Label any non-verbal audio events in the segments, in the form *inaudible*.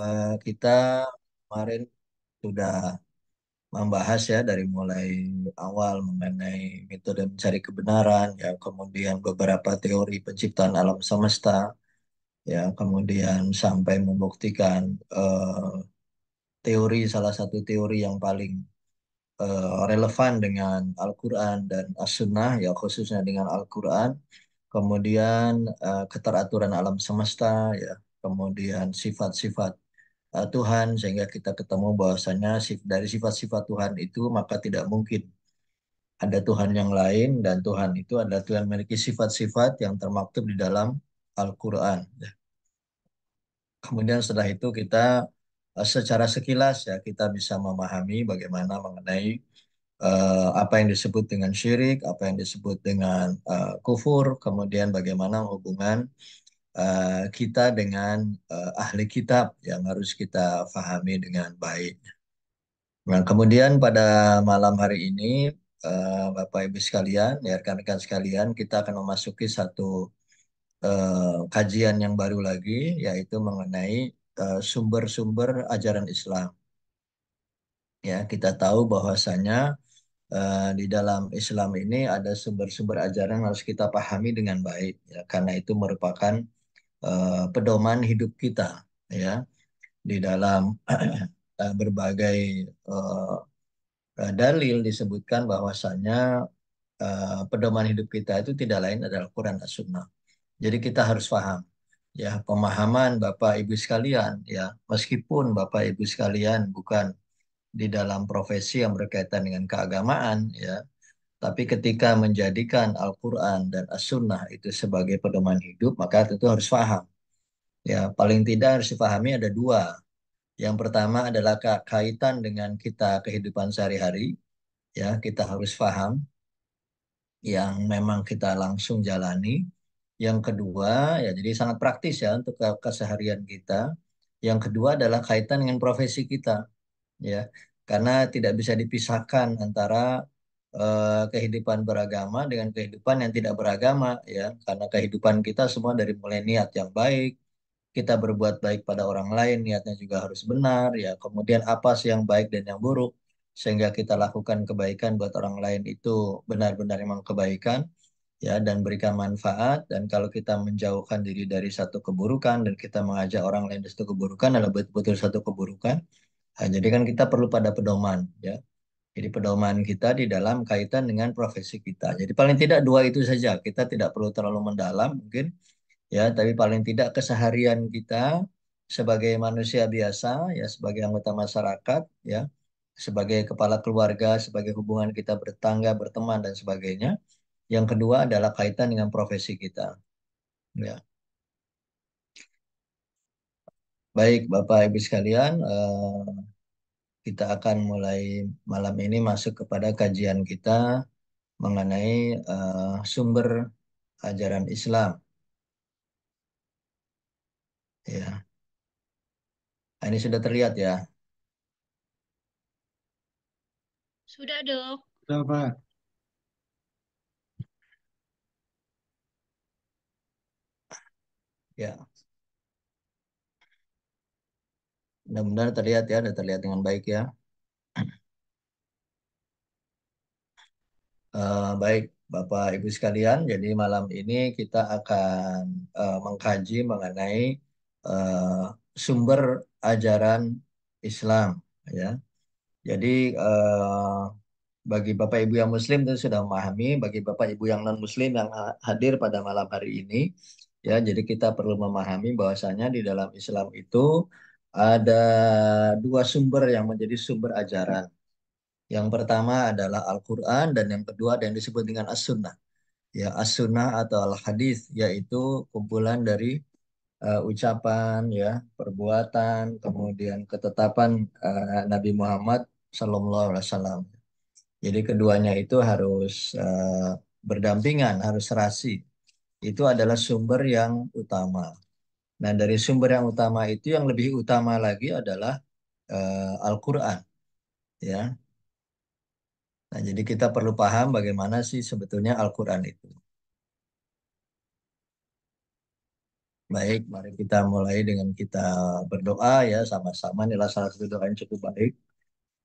Eh, kita kemarin sudah membahas ya dari mulai awal mengenai metode mencari kebenaran, ya kemudian beberapa teori penciptaan alam semesta, ya kemudian sampai membuktikan uh, teori salah satu teori yang paling uh, relevan dengan Al-Quran dan As-Sunnah, ya khususnya dengan Al-Quran, kemudian uh, keteraturan alam semesta, ya kemudian sifat-sifat uh, Tuhan sehingga kita ketemu bahwasanya dari sifat-sifat Tuhan itu maka tidak mungkin ada Tuhan yang lain dan Tuhan itu adalah Tuhan memiliki sifat-sifat yang termaktub di dalam Al-Qur'an. Ya. Kemudian setelah itu kita ah, secara sekilas ya kita bisa memahami bagaimana mengenai uh, apa yang disebut dengan syirik, apa yang disebut dengan uh, kufur, kemudian bagaimana hubungan uh, kita dengan uh, ahli kitab yang harus kita fahami dengan baik. Nah, kemudian pada malam hari ini, uh, Bapak Ibu sekalian, ya rekan-rekan sekalian, kita akan memasuki satu uh, kajian yang baru lagi, yaitu mengenai sumber-sumber uh, ajaran Islam. Ya, kita tahu bahwasanya uh, di dalam Islam ini ada sumber-sumber ajaran yang harus kita pahami dengan baik, ya, karena itu merupakan Eh, pedoman hidup kita ya di dalam *clears throat* eh, berbagai uh, dalil disebutkan bahwasanya uh, pedoman hidup kita itu tidak lain adalah Quran dan Sunnah. Jadi kita harus paham ya pemahaman Bapak Ibu sekalian ya meskipun Bapak Ibu sekalian bukan di dalam profesi yang berkaitan dengan keagamaan ya tapi ketika menjadikan Al-Quran dan As-Sunnah itu sebagai pedoman hidup, maka itu harus faham. Ya, paling tidak harus dipahami ada dua. Yang pertama adalah kaitan dengan kita kehidupan sehari-hari. Ya, kita harus faham yang memang kita langsung jalani. Yang kedua, ya jadi sangat praktis ya untuk keseharian kita. Yang kedua adalah kaitan dengan profesi kita. Ya, karena tidak bisa dipisahkan antara Eh, kehidupan beragama dengan kehidupan yang tidak beragama ya karena kehidupan kita semua dari mulai niat yang baik kita berbuat baik pada orang lain niatnya juga harus benar ya kemudian apa sih yang baik dan yang buruk sehingga kita lakukan kebaikan buat orang lain itu benar-benar memang kebaikan ya dan berikan manfaat dan kalau kita menjauhkan diri dari satu keburukan dan kita mengajak orang lain dari satu keburukan adalah betul-betul satu keburukan Nah, jadi kan kita perlu pada pedoman ya. Jadi pedoman kita di dalam kaitan dengan profesi kita. Jadi paling tidak dua itu saja. Kita tidak perlu terlalu mendalam mungkin ya, tapi paling tidak keseharian kita sebagai manusia biasa ya, sebagai anggota masyarakat ya, sebagai kepala keluarga, sebagai hubungan kita bertangga, berteman dan sebagainya. Yang kedua adalah kaitan dengan profesi kita. Ya. Baik Bapak Ibu sekalian, eh, kita akan mulai malam ini masuk kepada kajian kita mengenai uh, sumber ajaran Islam. Ya. Ah, ini sudah terlihat ya? Sudah, Dok. Sudah, Pak. Ya. Mudah-mudahan terlihat ya, dan terlihat dengan baik ya. Uh, *clears throat* baik, Bapak Ibu sekalian, jadi malam ini kita akan uh, mengkaji mengenai uh, sumber ajaran Islam ya. Jadi uh, bagi Bapak Ibu yang Muslim itu sudah memahami, bagi Bapak Ibu yang non Muslim yang hadir pada malam hari ini, ya, jadi kita perlu memahami bahwasanya di dalam Islam itu ada dua sumber yang menjadi sumber ajaran. Yang pertama adalah Al-Quran dan yang kedua ada yang disebut dengan As-Sunnah. Ya, As-Sunnah atau Al-Hadith yaitu kumpulan dari uh, ucapan, ya, perbuatan, kemudian ketetapan uh, Nabi Muhammad Sallallahu Alaihi Wasallam. Jadi keduanya itu harus uh, berdampingan, harus serasi. Itu adalah sumber yang utama. Nah, dari sumber yang utama itu yang lebih utama lagi adalah uh, Al-Qur'an. Ya. Nah, jadi kita perlu paham bagaimana sih sebetulnya Al-Qur'an itu. Baik, mari kita mulai dengan kita berdoa ya sama-sama. Inilah salah satu doa yang cukup baik.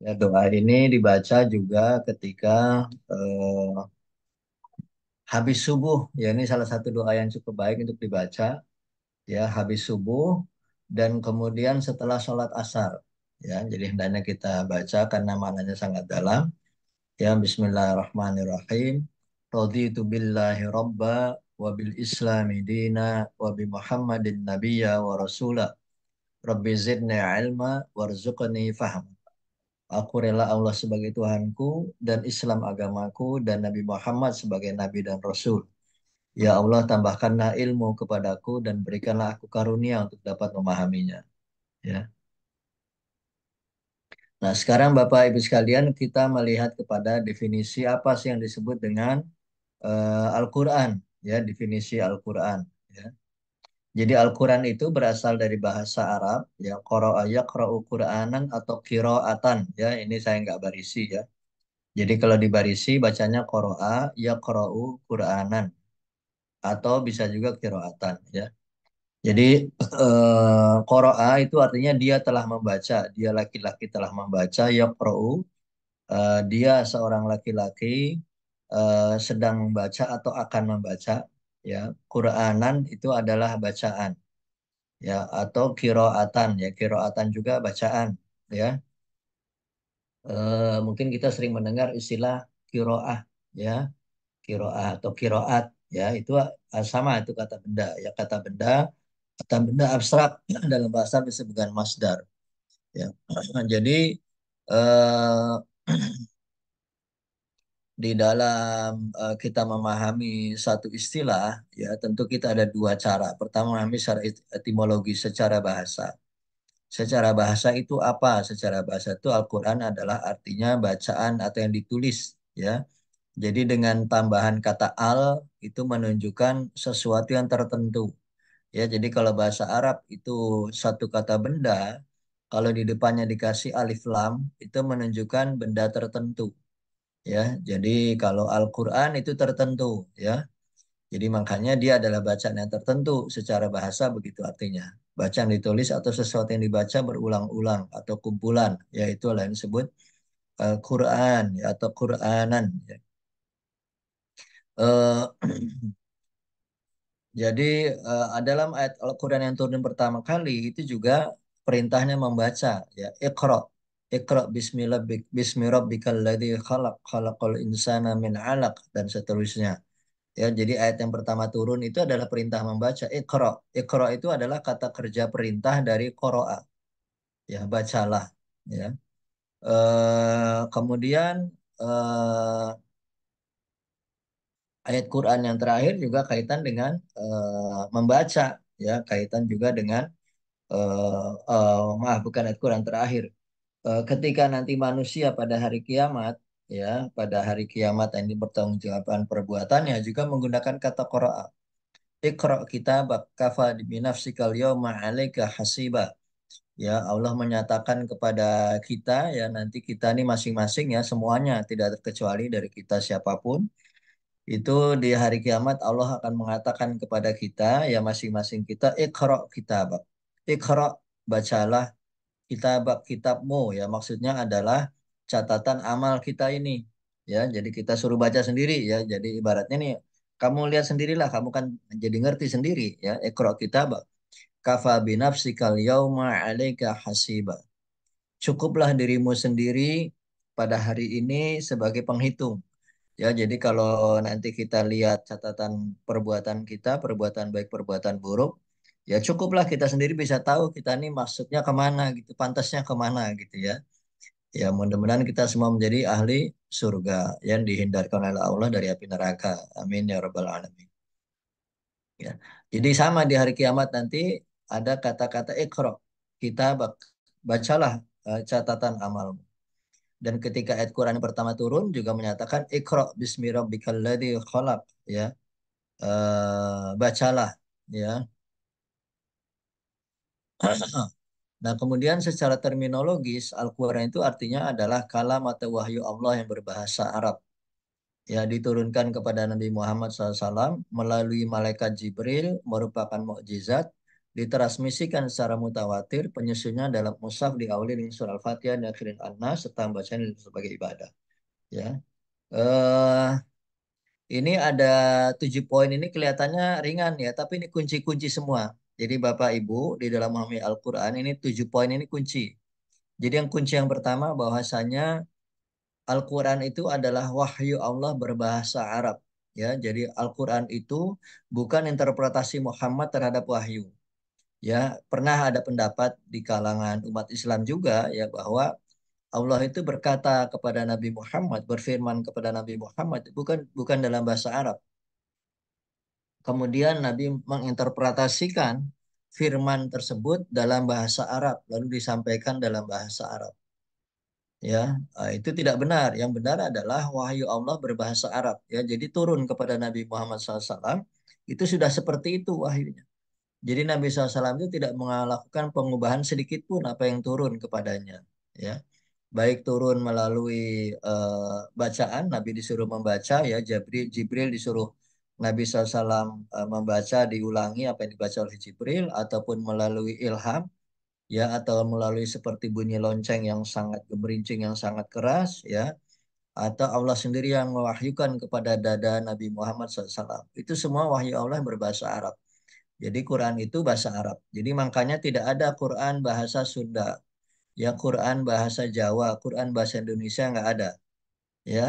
Ya, doa ini dibaca juga ketika eh, habis subuh. Ya, ini salah satu doa yang cukup baik untuk dibaca ya habis subuh dan kemudian setelah sholat asar ya jadi hendaknya kita baca karena maknanya sangat dalam ya Bismillahirrahmanirrahim raditu billahi robba wa bil islami dina wa bi muhammadin nabiyya wa rasula rabbi zidni ilma warzuqni faham Aku rela Allah sebagai Tuhanku dan Islam agamaku dan Nabi Muhammad sebagai Nabi dan Rasul. Ya Allah, tambahkanlah ilmu kepadaku dan berikanlah aku karunia untuk dapat memahaminya. Ya. Nah, sekarang Bapak Ibu sekalian kita melihat kepada definisi apa sih yang disebut dengan uh, Al-Qur'an, ya, definisi Al-Qur'an, ya. Jadi Al-Qur'an itu berasal dari bahasa Arab, ya, qara'a yaqra'u Qur'anan atau qira'atan, ya. Ini saya nggak barisi ya. Jadi kalau dibarisi bacanya qara'a yaqra'u Qur'anan, atau bisa juga kiroatan ya. Jadi eh, koroa itu artinya dia telah membaca, dia laki-laki telah membaca ya Eh, dia seorang laki-laki eh, sedang membaca atau akan membaca ya. Qur'anan itu adalah bacaan. Ya, atau kiroatan ya, kiroatan juga bacaan ya. Eh, mungkin kita sering mendengar istilah kiroah ya kiroah atau kiroat ya itu eh, sama itu kata benda ya kata benda kata benda abstrak *clears throat* dalam bahasa bisa bukan masdar ya *clears throat* jadi eh, *clears throat* di dalam eh, kita memahami satu istilah ya tentu kita ada dua cara pertama memahami secara etimologi secara bahasa secara bahasa itu apa secara bahasa itu Al-Quran adalah artinya bacaan atau yang ditulis ya jadi dengan tambahan kata al itu menunjukkan sesuatu yang tertentu. Ya, jadi kalau bahasa Arab itu satu kata benda, kalau di depannya dikasih alif lam itu menunjukkan benda tertentu. Ya, jadi kalau Al-Qur'an itu tertentu, ya. Jadi makanya dia adalah bacaan yang tertentu secara bahasa begitu artinya. Bacaan ditulis atau sesuatu yang dibaca berulang-ulang atau kumpulan, yaitu lain sebut Al-Qur'an eh, ya, atau Qur'anan ya. Eh, *clears throat* jadi uh, dalam ayat Al-Quran yang turun pertama kali itu juga perintahnya membaca ya Iqra Iqra bismillah bismi rabbikal ladzi khalaq khalaqal insana min 'alaq dan seterusnya. Ya, jadi ayat yang pertama turun itu adalah perintah membaca Iqra. Iqra itu adalah kata kerja perintah dari koroa Ya, bacalah, ya. Uh, kemudian uh, ayat Quran yang terakhir juga kaitan dengan uh, membaca ya kaitan juga dengan uh, uh, maaf bukan ayat Quran terakhir uh, ketika nanti manusia pada hari kiamat ya pada hari kiamat ini pertanggungjawaban perbuatannya juga menggunakan kata Quran Iqra kita kafa binafsikal yawma 'alaika hasiba ya Allah menyatakan kepada kita ya nanti kita ini masing-masing ya semuanya tidak terkecuali dari kita siapapun itu di hari kiamat Allah akan mengatakan kepada kita, ya masing-masing kita, ikhra kitab Ikhra, bacalah kitab kitabmu. Ya maksudnya adalah catatan amal kita ini. Ya, jadi kita suruh baca sendiri ya. Jadi ibaratnya nih kamu lihat sendirilah, kamu kan jadi ngerti sendiri ya. Ikhra kitab Kafa binafsikal yauma alika hasiba. Cukuplah dirimu sendiri pada hari ini sebagai penghitung. Ya, jadi kalau nanti kita lihat catatan perbuatan kita, perbuatan baik, perbuatan buruk, ya cukuplah kita sendiri bisa tahu kita ini maksudnya kemana gitu, pantasnya kemana gitu ya. Ya, mudah-mudahan kita semua menjadi ahli surga yang dihindarkan oleh Allah dari api neraka. Amin ya rabbal alamin. Ya. Jadi sama di hari kiamat nanti ada kata-kata ekrok. Kita bacalah eh, catatan amalmu dan ketika ayat Quran yang pertama turun juga menyatakan ikra bismi rabbikal ladzi khalaq ya uh, bacalah ya *clears throat* Nah, kemudian secara terminologis Al-Qur'an itu artinya adalah kalam atau wahyu Allah yang berbahasa Arab. Ya, diturunkan kepada Nabi Muhammad SAW melalui malaikat Jibril merupakan mukjizat ditransmisikan secara mutawatir penyusunnya dalam musaf diawali dengan surah Al-Fatihah dan akhirin An-Nas serta bacaan sebagai ibadah. Ya. Uh, ini ada tujuh poin ini kelihatannya ringan ya, tapi ini kunci-kunci semua. Jadi Bapak Ibu di dalam memahami Al-Qur'an ini tujuh poin ini kunci. Jadi yang kunci yang pertama bahwasanya Al-Qur'an itu adalah wahyu Allah berbahasa Arab ya. Jadi Al-Qur'an itu bukan interpretasi Muhammad terhadap wahyu ya pernah ada pendapat di kalangan umat Islam juga ya bahwa Allah itu berkata kepada Nabi Muhammad berfirman kepada Nabi Muhammad bukan bukan dalam bahasa Arab kemudian Nabi menginterpretasikan firman tersebut dalam bahasa Arab lalu disampaikan dalam bahasa Arab ya ah, itu tidak benar yang benar adalah wahyu Allah berbahasa Arab ya jadi turun kepada Nabi Muhammad SAW itu sudah seperti itu wahyunya jadi Nabi SAW itu tidak melakukan pengubahan sedikit pun apa yang turun kepadanya. Ya, baik turun melalui uh, bacaan, Nabi disuruh membaca, ya Jibril, Jibril disuruh Nabi SAW uh, eh, membaca diulangi apa yang dibaca oleh Jibril, ataupun melalui ilham, ya atau melalui seperti bunyi lonceng yang sangat gemerincing yang sangat keras, ya atau Allah sendiri yang mewahyukan kepada dada Nabi Muhammad SAW. Itu semua wahyu Allah berbahasa Arab. Jadi Quran itu bahasa Arab. Jadi makanya tidak ada Quran bahasa Sunda. Ya Quran bahasa Jawa, Quran bahasa Indonesia nggak ada. Ya,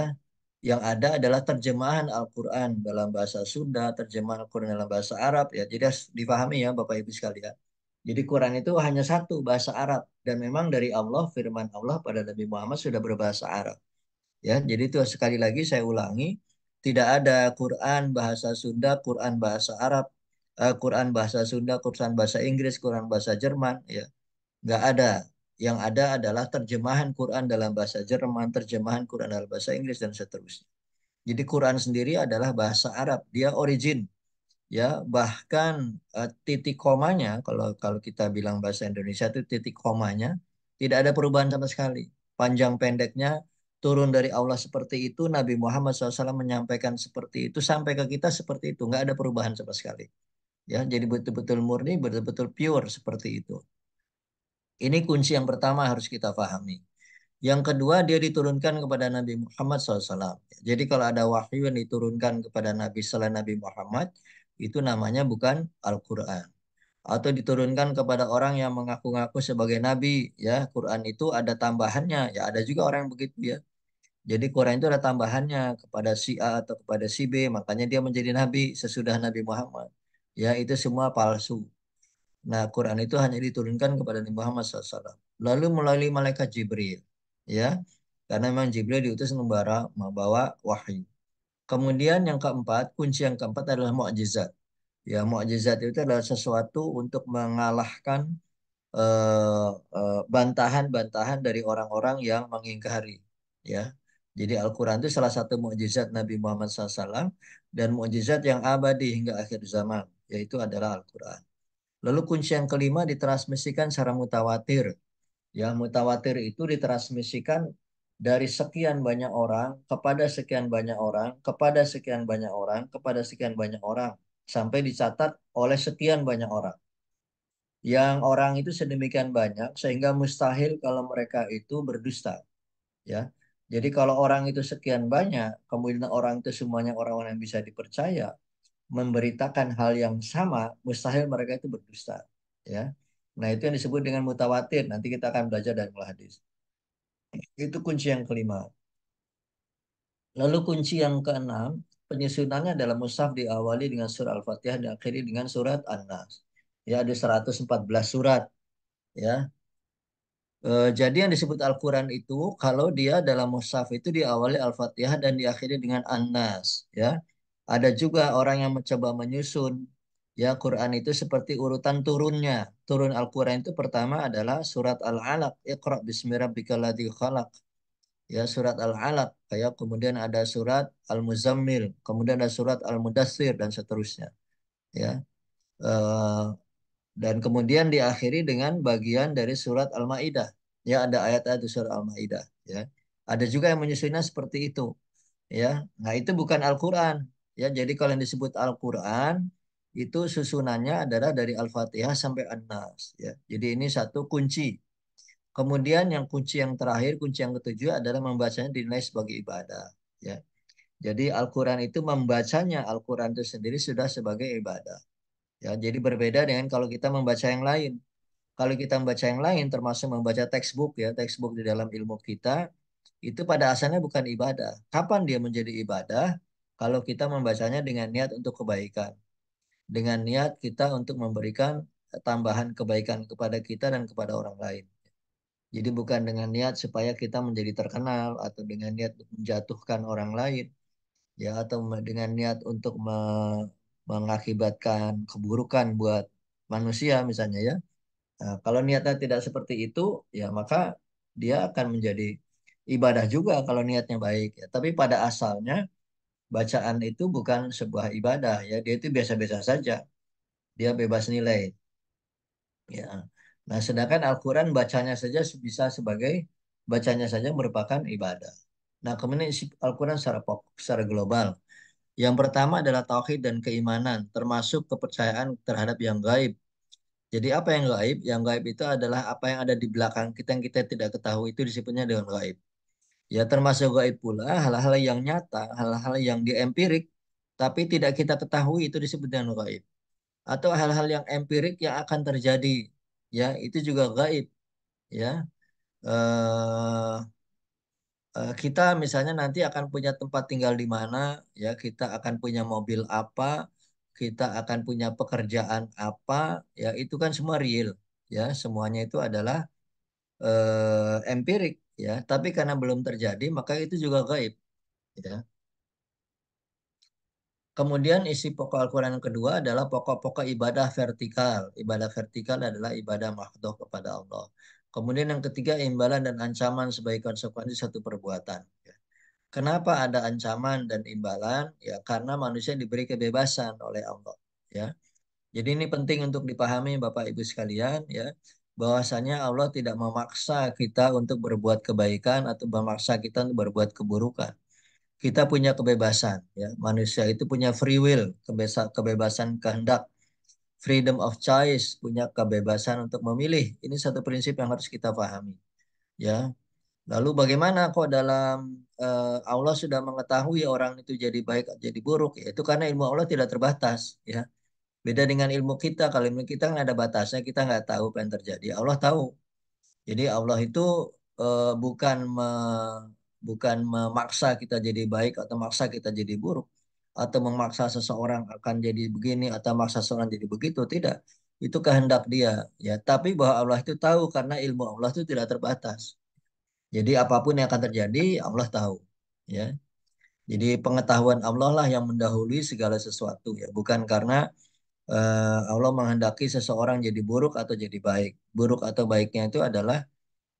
yang ada adalah terjemahan Al-Quran dalam bahasa Sunda, terjemahan Al-Quran dalam bahasa Arab. Ya, jadi harus dipahami ya Bapak Ibu sekalian. Jadi Quran itu hanya satu bahasa Arab dan memang dari Allah firman Allah pada Nabi Muhammad sudah berbahasa Arab. Ya, jadi itu sekali lagi saya ulangi, tidak ada Quran bahasa Sunda, Quran bahasa Arab, uh, Quran bahasa Sunda, Quran bahasa Inggris, Quran bahasa Jerman, ya nggak ada. Yang ada adalah terjemahan Quran dalam bahasa Jerman, terjemahan Quran dalam bahasa Inggris dan seterusnya. Jadi Quran sendiri adalah bahasa Arab, dia origin, ya bahkan uh, titik komanya kalau kalau kita bilang bahasa Indonesia itu titik komanya tidak ada perubahan sama sekali. Panjang pendeknya turun dari Allah seperti itu, Nabi Muhammad SAW menyampaikan seperti itu sampai ke kita seperti itu, nggak ada perubahan sama sekali ya jadi betul-betul murni betul-betul pure seperti itu ini kunci yang pertama harus kita pahami yang kedua dia diturunkan kepada Nabi Muhammad SAW jadi kalau ada wahyu yang diturunkan kepada Nabi selain Nabi Muhammad itu namanya bukan Al-Quran atau diturunkan kepada orang yang mengaku-ngaku sebagai nabi ya Quran itu ada tambahannya ya ada juga orang yang begitu ya jadi Quran itu ada tambahannya kepada si A atau kepada si B, makanya dia menjadi nabi sesudah Nabi Muhammad ya itu semua palsu. Nah, Quran itu hanya diturunkan kepada Nabi Muhammad SAW. Lalu melalui malaikat Jibril, ya, karena memang Jibril diutus membawa membawa wahyu. Kemudian yang keempat, kunci yang keempat adalah mukjizat. Ya, mukjizat itu adalah sesuatu untuk mengalahkan eh, eh, bantahan-bantahan uh, dari orang-orang yang mengingkari. Ya, jadi Al-Quran itu salah satu mukjizat Nabi Muhammad SAW dan mukjizat yang abadi hingga akhir zaman yaitu adalah Al-Quran. Lalu kunci yang kelima ditransmisikan secara mutawatir. Ya, mutawatir itu ditransmisikan dari sekian banyak orang kepada sekian banyak orang kepada sekian banyak orang kepada sekian banyak orang sampai dicatat oleh sekian banyak orang. Yang orang itu sedemikian banyak sehingga mustahil kalau mereka itu berdusta. Ya. Jadi kalau orang itu sekian banyak, kemudian orang itu semuanya orang-orang yang bisa dipercaya, memberitakan hal yang sama, mustahil mereka itu berdusta. Ya, nah itu yang disebut dengan mutawatir. Nanti kita akan belajar dari hadis. Itu kunci yang kelima. Lalu kunci yang keenam, penyusunannya dalam mushaf diawali dengan surat Al-Fatihah dan akhiri dengan surat An-Nas. Ya, ada 114 surat. Ya. E, jadi yang disebut Al-Qur'an itu kalau dia dalam mushaf itu diawali Al-Fatihah dan diakhiri dengan An-Nas, ya. Ada juga orang yang mencoba menyusun ya Quran itu seperti urutan turunnya. Turun Al-Quran itu pertama adalah surat Al-Alaq, Iqra bismi rabbikal ladzi khalaq. Ya surat Al-Alaq, ya kemudian ada surat Al-Muzammil, kemudian ada surat al mudatsir dan seterusnya. Ya. Uh, dan kemudian diakhiri dengan bagian dari surat Al-Maidah. Ya ada ayat-ayat surat Al-Maidah, ya. Ada juga yang menyusunnya seperti itu. Ya. Nah, itu bukan Al-Qur'an, Ya, jadi kalau yang disebut Al-Qur'an itu susunannya adalah dari Al-Fatihah sampai An-Nas, ya. Jadi ini satu kunci. Kemudian yang kunci yang terakhir, kunci yang ketujuh adalah membacanya dinilai sebagai ibadah, ya. Jadi Al-Qur'an itu membacanya Al-Qur'an itu sendiri sudah sebagai ibadah. Ya, jadi berbeda dengan kalau kita membaca yang lain. Kalau kita membaca yang lain termasuk membaca textbook ya, textbook di dalam ilmu kita itu pada asalnya bukan ibadah. Kapan dia menjadi ibadah? kalau kita membacanya dengan niat untuk kebaikan. Dengan niat kita untuk memberikan tambahan kebaikan kepada kita dan kepada orang lain. Jadi bukan dengan niat supaya kita menjadi terkenal atau dengan niat menjatuhkan orang lain ya atau dengan niat untuk me mengakibatkan keburukan buat manusia misalnya ya. Nah, kalau niatnya tidak seperti itu ya maka dia akan menjadi ibadah juga kalau niatnya baik ya. Tapi pada asalnya bacaan itu bukan sebuah ibadah ya dia itu biasa-biasa saja dia bebas nilai ya nah sedangkan Al-Quran bacanya saja bisa sebagai bacanya saja merupakan ibadah nah kemudian Al-Quran secara secara global yang pertama adalah tauhid dan keimanan termasuk kepercayaan terhadap yang gaib jadi apa yang gaib yang gaib itu adalah apa yang ada di belakang kita yang kita tidak ketahui itu disebutnya dengan gaib Ya termasuk gaib pula hal-hal yang nyata, hal-hal yang di empirik tapi tidak kita ketahui itu disebut dengan gaib. Atau hal-hal yang empirik yang akan terjadi, ya itu juga gaib. Ya uh, uh, kita misalnya nanti akan punya tempat tinggal di mana, ya kita akan punya mobil apa, kita akan punya pekerjaan apa, ya itu kan semua real, ya semuanya itu adalah uh, empirik ya tapi karena belum terjadi maka itu juga gaib ya Kemudian isi pokok Al-Quran yang kedua adalah pokok-pokok ibadah vertikal. Ibadah vertikal adalah ibadah mahdoh kepada Allah. Kemudian yang ketiga imbalan dan ancaman sebagai konsekuensi satu perbuatan. Ya. Kenapa ada ancaman dan imbalan? Ya karena manusia diberi kebebasan oleh Allah. Ya, jadi ini penting untuk dipahami Bapak Ibu sekalian. Ya, bahwasanya Allah tidak memaksa kita untuk berbuat kebaikan atau memaksa kita untuk berbuat keburukan. Kita punya kebebasan, ya. Manusia itu punya free will, kebebasan, kebebasan kehendak, freedom of choice, punya kebebasan untuk memilih. Ini satu prinsip yang harus kita pahami, ya. Lalu bagaimana kok dalam uh, Allah sudah mengetahui orang itu jadi baik atau jadi buruk? Ya, itu karena ilmu Allah tidak terbatas, ya Beda dengan ilmu kita, kalau ilmu kita kan ada batasnya, kita nggak tahu apa yang terjadi. Allah tahu. Jadi Allah itu uh, bukan me, bukan memaksa kita jadi baik atau memaksa kita jadi buruk atau memaksa seseorang akan jadi begini atau memaksa seseorang jadi begitu tidak itu kehendak dia ya tapi bahwa Allah itu tahu karena ilmu Allah itu tidak terbatas jadi apapun yang akan terjadi Allah tahu ya jadi pengetahuan Allah lah yang mendahului segala sesuatu ya bukan karena uh, Allah menghendaki seseorang jadi buruk atau jadi baik. Buruk atau baiknya itu adalah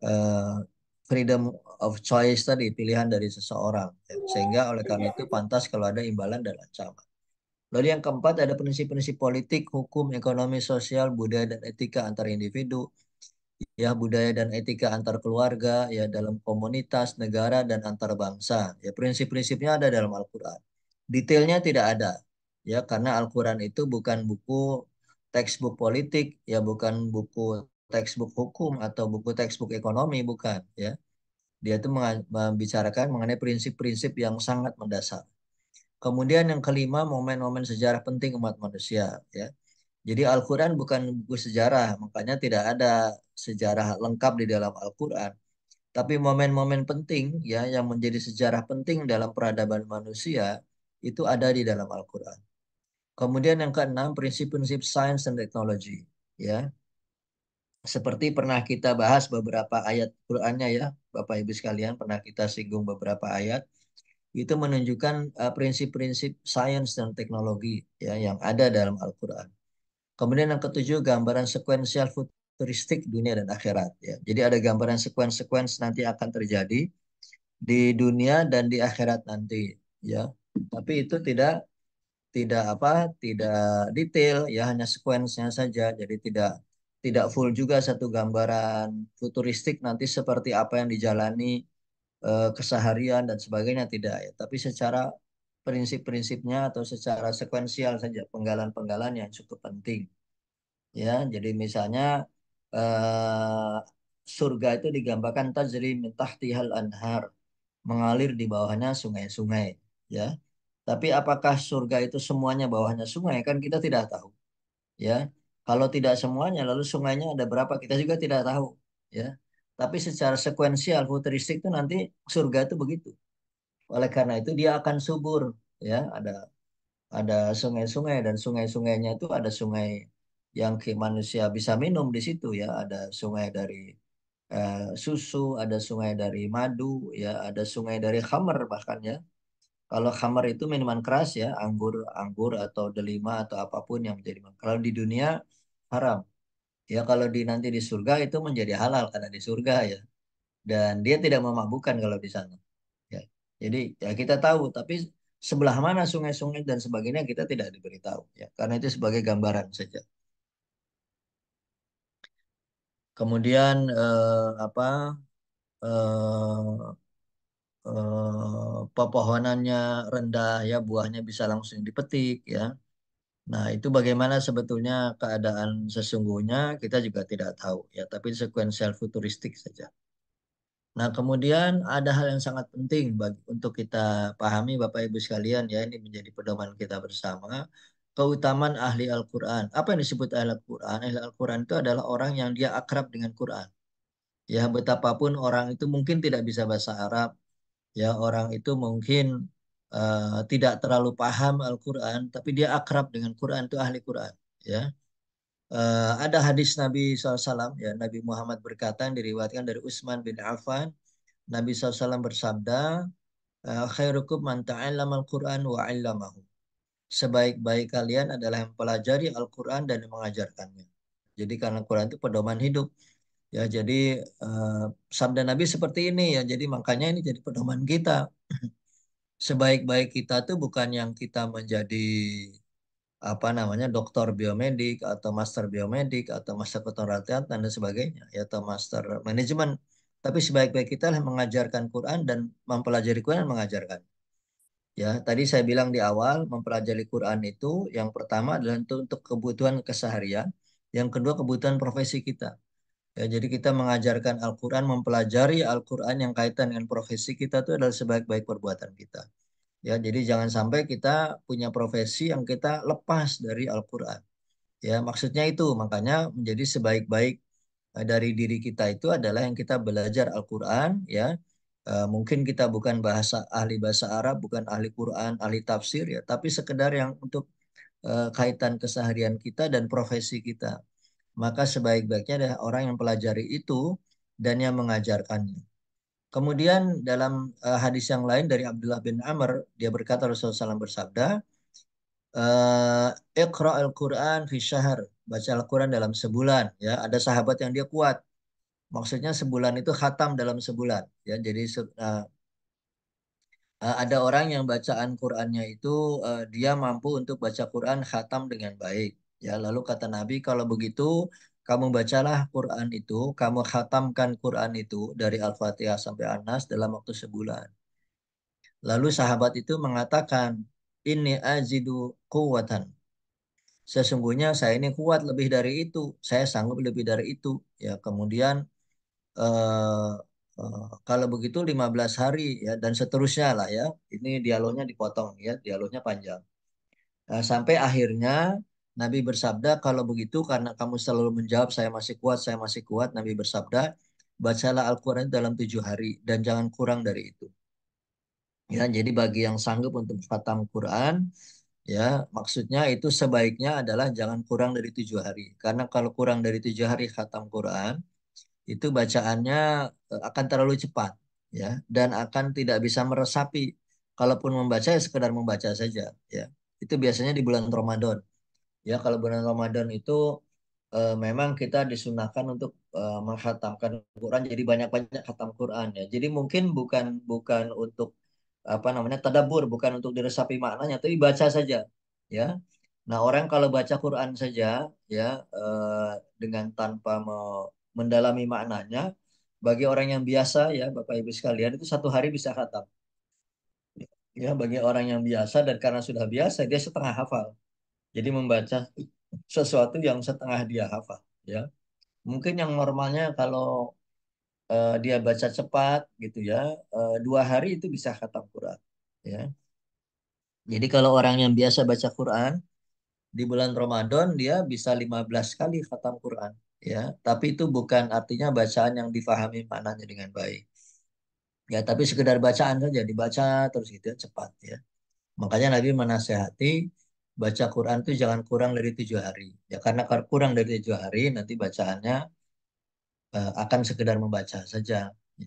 uh, freedom of choice tadi, pilihan dari seseorang. Sehingga oleh karena itu pantas kalau ada imbalan dan ancaman. Lalu yang keempat ada prinsip-prinsip politik, hukum, ekonomi, sosial, budaya dan etika antar individu. Ya, budaya dan etika antar keluarga, ya dalam komunitas, negara dan antar bangsa. Ya, prinsip-prinsipnya ada dalam Al-Qur'an. Detailnya tidak ada, ya karena Al-Qur'an itu bukan buku textbook politik, ya bukan buku textbook hukum atau buku textbook ekonomi bukan, ya. Dia itu membicarakan mengenai prinsip-prinsip yang sangat mendasar. Kemudian yang kelima, momen-momen sejarah penting umat manusia, ya. Jadi Al-Quran bukan buku sejarah, makanya tidak ada sejarah lengkap di dalam Al-Quran. Tapi momen-momen penting ya yang menjadi sejarah penting dalam peradaban manusia itu ada di dalam Al-Quran. Kemudian yang keenam, prinsip-prinsip science and technology. Ya, seperti pernah kita bahas beberapa ayat Qur'annya ya, Bapak Ibu sekalian pernah kita singgung beberapa ayat itu menunjukkan eh, prinsip-prinsip uh, sains dan teknologi ya yang ada dalam Al-Qur'an. Kemudian yang ketujuh gambaran sekuensial futuristik dunia dan akhirat ya. Jadi ada gambaran sekuens-sekuens nanti akan terjadi di dunia dan di akhirat nanti ya. Tapi itu tidak tidak apa tidak detail ya hanya sequence-nya saja jadi tidak tidak full juga satu gambaran futuristik nanti seperti apa yang dijalani eh, keseharian dan sebagainya tidak ya tapi secara prinsip-prinsipnya atau secara sekuensial saja penggalan-penggalan yang cukup penting ya jadi misalnya eh, surga itu digambarkan tajri min tihal anhar mengalir di bawahnya sungai-sungai ya tapi apakah surga itu semuanya bawahnya sungai? Kan kita tidak tahu. Ya, kalau tidak semuanya, lalu sungainya ada berapa? Kita juga tidak tahu. Ya, tapi secara sekuensial futuristik itu nanti surga itu begitu. Oleh karena itu dia akan subur. Ya, ada ada sungai-sungai dan sungai-sungainya itu ada sungai yang manusia bisa minum di situ ya ada sungai dari eh, susu ada sungai dari madu ya ada sungai dari khamer bahkan ya kalau khamar itu minuman keras ya, anggur, anggur atau delima atau apapun yang menjadi minuman. Kalau di dunia haram. Ya kalau di nanti di surga itu menjadi halal karena di surga ya. Dan dia tidak memabukkan kalau di sana. Ya. Jadi ya kita tahu tapi sebelah mana sungai-sungai dan sebagainya kita tidak diberitahu ya. Karena itu sebagai gambaran saja. Kemudian eh, apa eh, Eh, pepohonannya rendah ya buahnya bisa langsung dipetik ya. Nah, itu bagaimana sebetulnya keadaan sesungguhnya kita juga tidak tahu ya, tapi sekuensial futuristik saja. Nah, kemudian ada hal yang sangat penting bagi untuk kita pahami Bapak Ibu sekalian ya, ini menjadi pedoman kita bersama, keutamaan ahli Al-Qur'an. Apa yang disebut ahli Al-Qur'an? Ahli Al-Qur'an itu adalah orang yang dia akrab dengan Qur'an. Ya, betapapun orang itu mungkin tidak bisa bahasa Arab, ya orang itu mungkin uh, tidak terlalu paham Al-Quran, tapi dia akrab dengan Quran itu ahli Quran, ya. Uh, ada hadis Nabi SAW, ya Nabi Muhammad berkata, diriwayatkan dari Utsman bin Affan, Nabi SAW bersabda, eh, khairukum man ta'allama al-Quran wa 'allamahu. Sebaik-baik kalian adalah yang pelajari Al-Quran dan mengajarkannya. Jadi karena Quran itu pedoman hidup. Ya, jadi uh, sabda Nabi seperti ini ya. Jadi makanya ini jadi pedoman kita. *clears throat* Sebaik-baik kita tuh bukan yang kita menjadi apa namanya dokter biomedik atau master biomedik atau master ketoratan dan sebagainya ya atau master manajemen tapi sebaik-baik kita lah mengajarkan Quran dan mempelajari Quran dan mengajarkan ya tadi saya bilang di awal mempelajari Quran itu yang pertama adalah untuk kebutuhan keseharian yang kedua kebutuhan profesi kita Ya, jadi kita mengajarkan Al-Quran, mempelajari Al-Quran yang kaitan dengan profesi kita itu adalah sebaik-baik perbuatan kita. Ya, jadi jangan sampai kita punya profesi yang kita lepas dari Al-Quran. Ya, maksudnya itu makanya menjadi sebaik-baik eh, dari diri kita itu adalah yang kita belajar Al-Quran. Ya, e, mungkin kita bukan bahasa ahli bahasa Arab, bukan ahli Quran, ahli tafsir ya, tapi sekedar yang untuk e, kaitan keseharian kita dan profesi kita maka sebaik-baiknya adalah orang yang pelajari itu dan yang mengajarkannya. Kemudian dalam eh, hadis yang lain dari Abdullah bin Amr, dia berkata Rasulullah SAW bersabda, uh, Iqra al-Quran fi syahr. Baca Al-Quran dalam sebulan. ya Ada sahabat yang dia kuat. Maksudnya sebulan itu khatam dalam sebulan. ya Jadi uh, ada orang yang bacaan Qurannya itu uh, dia mampu untuk baca Quran khatam dengan baik. Ya, lalu kata Nabi, kalau begitu kamu bacalah Quran itu, kamu khatamkan Quran itu dari Al-Fatihah sampai Anas dalam waktu sebulan. Lalu sahabat itu mengatakan, ini azidu kuwatan. Sesungguhnya saya ini kuat lebih dari itu, saya sanggup lebih dari itu. Ya, kemudian uh, kalau begitu 15 hari ya dan seterusnya lah ya. Ini dialognya dipotong ya, dialognya panjang. Nah, sampai akhirnya Nabi bersabda, kalau begitu karena kamu selalu menjawab saya masih kuat, saya masih kuat. Nabi bersabda, bacalah Al-Quran dalam tujuh hari dan jangan kurang dari itu. Ya, jadi bagi yang sanggup untuk khatam Quran, ya maksudnya itu sebaiknya adalah jangan kurang dari tujuh hari. Karena kalau kurang dari tujuh hari khatam Quran, itu bacaannya e, akan terlalu cepat, ya, dan akan tidak bisa meresapi. Kalaupun membaca, ya sekedar membaca saja, ya. Itu biasanya di bulan Ramadan ya kalau bulan Ramadan itu uh, memang kita disunahkan untuk uh, eh, menghatamkan Quran jadi banyak-banyak khatam Quran ya jadi mungkin bukan bukan untuk apa namanya tadabur bukan untuk diresapi maknanya tapi baca saja ya nah orang kalau baca Quran saja ya uh, dengan tanpa mau mendalami maknanya bagi orang yang biasa ya Bapak Ibu sekalian itu satu hari bisa khatam ya bagi orang yang biasa dan karena sudah biasa dia setengah hafal jadi membaca sesuatu yang setengah dia hafal, ya. Mungkin yang normalnya kalau uh, dia baca cepat gitu ya, uh, dua hari itu bisa khatam Quran, ya. Jadi kalau orang yang biasa baca Quran di bulan Ramadan dia bisa 15 kali khatam Quran, ya. Tapi itu bukan artinya bacaan yang difahami maknanya dengan baik. Ya, tapi sekedar bacaan saja dibaca terus gitu ya, cepat ya. Makanya Nabi menasehati baca Quran itu jangan kurang dari tujuh hari. Ya karena kalau kurang dari tujuh hari nanti bacaannya uh, akan sekedar membaca saja.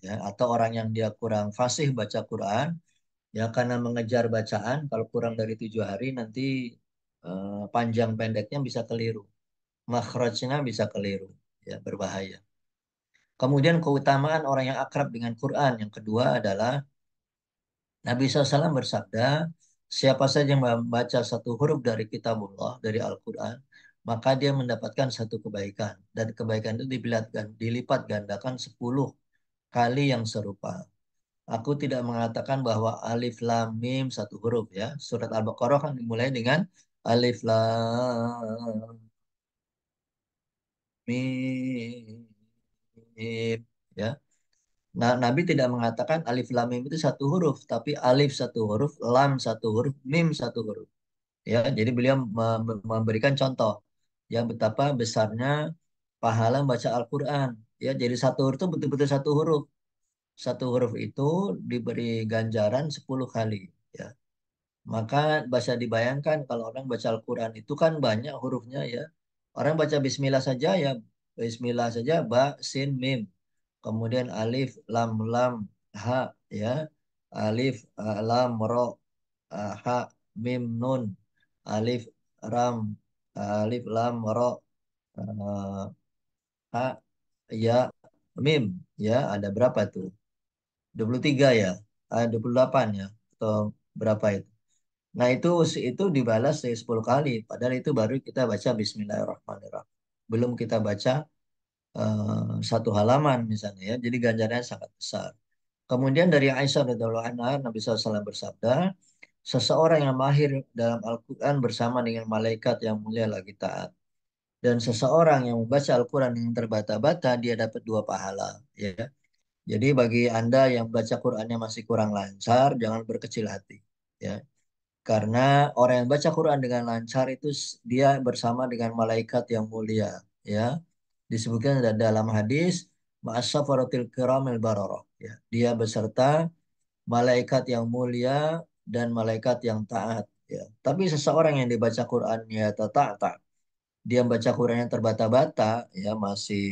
Ya atau orang yang dia kurang fasih baca Quran, ya karena mengejar bacaan kalau kurang dari tujuh hari nanti uh, panjang pendeknya bisa keliru, makhrajnya bisa keliru, ya berbahaya. Kemudian keutamaan orang yang akrab dengan Quran yang kedua adalah Nabi SAW bersabda, Siapa saja yang membaca satu huruf dari kitabullah, dari Al-Quran, maka dia mendapatkan satu kebaikan. Dan kebaikan itu dibilatkan, dilipat gandakan 10 kali yang serupa. Aku tidak mengatakan bahwa alif lam mim satu huruf ya. Surat Al-Baqarah kan dimulai dengan alif lam mim ya. Nah, Nabi tidak mengatakan alif lam mim itu satu huruf, tapi alif satu huruf, lam satu huruf, mim satu huruf. Ya, jadi beliau memberikan contoh yang betapa besarnya pahala membaca Al-Qur'an. Ya, jadi satu huruf itu betul-betul satu huruf. Satu huruf itu diberi ganjaran 10 kali, ya. Maka bisa dibayangkan kalau orang baca Al-Qur'an itu kan banyak hurufnya ya. Orang baca bismillah saja ya, bismillah saja ba sin mim kemudian alif lam lam ha ya alif lam ro ha mim nun alif ram alif lam ro ha ya mim ya ada berapa tuh 23 ya uh, 28 ya atau berapa itu nah itu itu dibalas 10 kali padahal itu baru kita baca bismillahirrahmanirrahim belum kita baca Eh, satu halaman misalnya ya. Jadi ganjarannya sangat besar. Kemudian dari Aisyah radhiallahu anha Nabi SAW bersabda, seseorang yang mahir dalam Al-Quran bersama dengan malaikat yang mulia lagi taat. Dan seseorang yang membaca Al-Quran dengan terbata-bata, dia dapat dua pahala. Ya. Jadi bagi Anda yang baca Qurannya masih kurang lancar, jangan berkecil hati. Ya. Karena orang yang baca Quran dengan lancar itu dia bersama dengan malaikat yang mulia. Ya disebutkan dalam hadis ma'asafaratil kiramil baroroh ya dia beserta malaikat yang mulia dan malaikat yang taat ya tapi seseorang yang dibaca Qurannya tata tak dia membaca Qurannya terbata-bata ya masih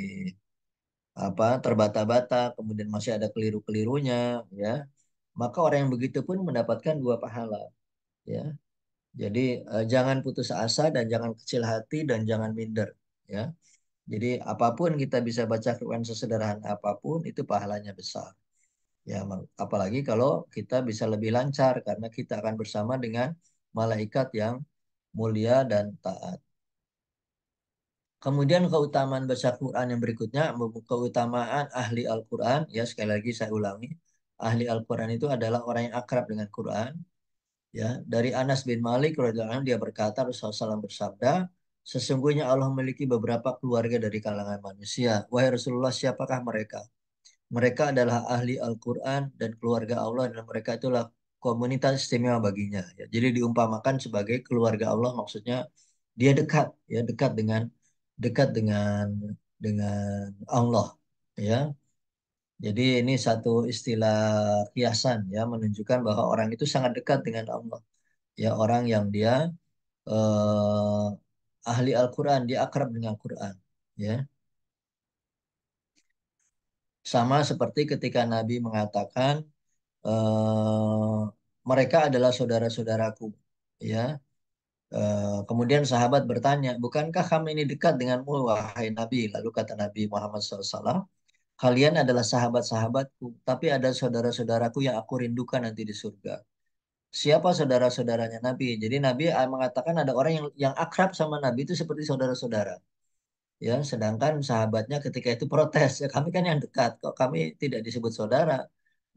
apa terbata-bata kemudian masih ada keliru-kelirunya ya maka orang yang begitu pun mendapatkan dua pahala ya jadi eh, jangan putus asa dan jangan kecil hati dan jangan minder ya jadi apapun kita bisa baca Quran sesederhana apapun itu pahalanya besar. Ya, apalagi kalau kita bisa lebih lancar karena kita akan bersama dengan malaikat yang mulia dan taat. Kemudian keutamaan baca Quran yang berikutnya keutamaan ahli Al-Quran. Ya sekali lagi saya ulangi, ahli Al-Quran itu adalah orang yang akrab dengan Quran. Ya dari Anas bin Malik radhiyallahu dia berkata Rasulullah SAW bersabda, Sesungguhnya Allah memiliki beberapa keluarga dari kalangan manusia. Wahai Rasulullah, siapakah mereka? Mereka adalah ahli Al-Quran dan keluarga Allah dan mereka itulah komunitas istimewa baginya. Ya, jadi diumpamakan sebagai keluarga Allah maksudnya dia dekat, ya dekat dengan dekat dengan dengan Allah, ya. Jadi ini satu istilah kiasan ya menunjukkan bahwa orang itu sangat dekat dengan Allah. Ya orang yang dia eh, ahli Al-Quran, dia akrab dengan al Quran. Ya. Sama seperti ketika Nabi mengatakan uh, mereka adalah saudara-saudaraku. Ya. Uh, kemudian sahabat bertanya, bukankah kami ini dekat denganmu, wahai Nabi? Lalu kata Nabi Muhammad SAW, kalian adalah sahabat-sahabatku, tapi ada saudara-saudaraku yang aku rindukan nanti di surga siapa saudara-saudaranya Nabi. Jadi Nabi ah, mengatakan ada orang yang yang akrab sama Nabi itu seperti saudara-saudara. Ya, sedangkan sahabatnya ketika itu protes, ya kami kan yang dekat, kok kami tidak disebut saudara.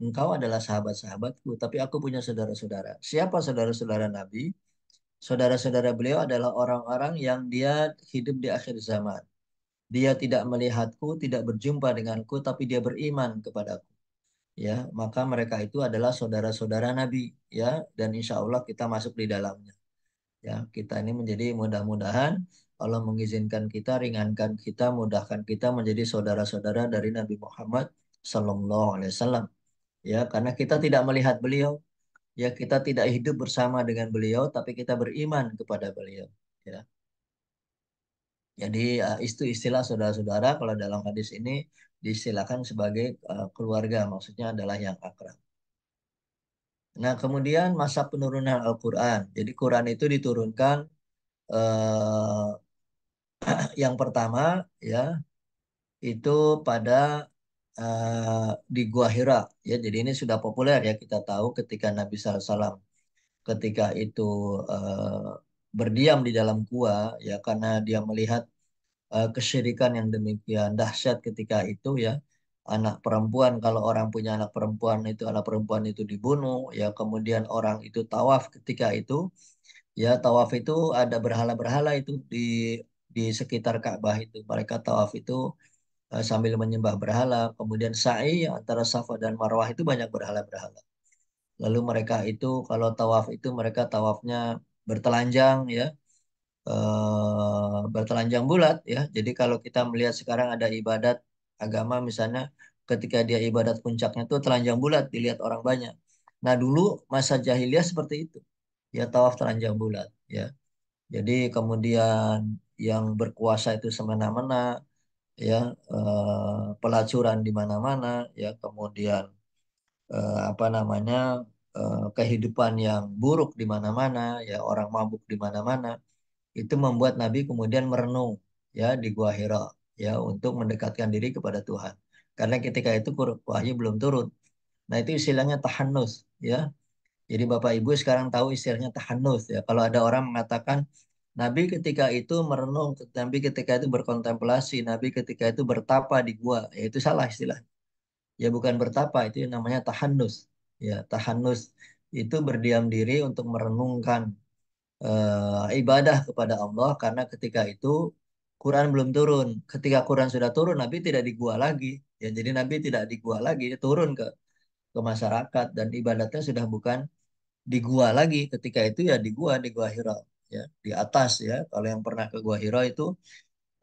Engkau adalah sahabat-sahabatku, tapi aku punya saudara-saudara. Siapa saudara-saudara Nabi? Saudara-saudara beliau adalah orang-orang yang dia hidup di akhir zaman. Dia tidak melihatku, tidak berjumpa denganku, tapi dia beriman kepadaku ya maka mereka itu adalah saudara-saudara Nabi ya dan insya Allah kita masuk di dalamnya ya kita ini menjadi mudah-mudahan Allah mengizinkan kita ringankan kita mudahkan kita menjadi saudara-saudara dari Nabi Muhammad Sallallahu Alaihi Wasallam ya karena kita tidak melihat beliau ya kita tidak hidup bersama dengan beliau tapi kita beriman kepada beliau ya jadi itu eh, istilah saudara-saudara kalau dalam hadis ini disilakan sebagai uh, keluarga, maksudnya adalah yang akrab. Nah, kemudian masa penurunan Al-Quran. Jadi, Quran itu diturunkan uh, *clears throat* yang pertama, ya, itu pada uh, di Gua Hira. Ya, jadi ini sudah populer ya kita tahu ketika Nabi SAW ketika itu Uh, berdiam di dalam gua, ya, karena dia melihat uh, kesyirikan yang demikian dahsyat ketika itu ya anak perempuan kalau orang punya anak perempuan itu anak perempuan itu dibunuh ya kemudian orang itu tawaf ketika itu ya tawaf itu ada berhala-berhala itu di di sekitar Ka'bah itu mereka tawaf itu uh, sambil menyembah berhala kemudian sa'i antara Safa dan Marwah itu banyak berhala-berhala lalu mereka itu kalau tawaf itu mereka tawafnya bertelanjang ya Eh, bertelanjang bulat ya. Jadi kalau kita melihat sekarang ada ibadat agama misalnya ketika dia ibadat puncaknya itu telanjang bulat dilihat orang banyak. Nah, dulu masa jahiliyah seperti itu. Ya tawaf telanjang bulat ya. Jadi kemudian yang berkuasa itu semena-mena ya eh, pelacuran di mana-mana ya kemudian eh, apa namanya kehidupan yang buruk di mana-mana, ya orang mabuk di mana-mana itu membuat Nabi kemudian merenung ya di Gua Hira ya untuk mendekatkan diri kepada Tuhan. Karena ketika itu wahyu belum turun. Nah itu istilahnya tahanus ya. Jadi Bapak Ibu sekarang tahu istilahnya tahanus ya. Kalau ada orang mengatakan Nabi ketika itu merenung, Nabi ketika itu berkontemplasi, Nabi ketika itu bertapa di gua, ya itu salah istilah Ya bukan bertapa, itu namanya tahanus. Ya, tahanus itu berdiam diri untuk merenungkan uh, ibadah kepada Allah karena ketika itu Quran belum turun. Ketika Quran sudah turun, Nabi tidak di gua lagi. Ya, jadi Nabi tidak di gua lagi, dia turun ke ke masyarakat dan ibadatnya sudah bukan di gua lagi. Ketika itu ya di gua, di gua Hira, ya di atas ya. Kalau yang pernah ke gua Hira itu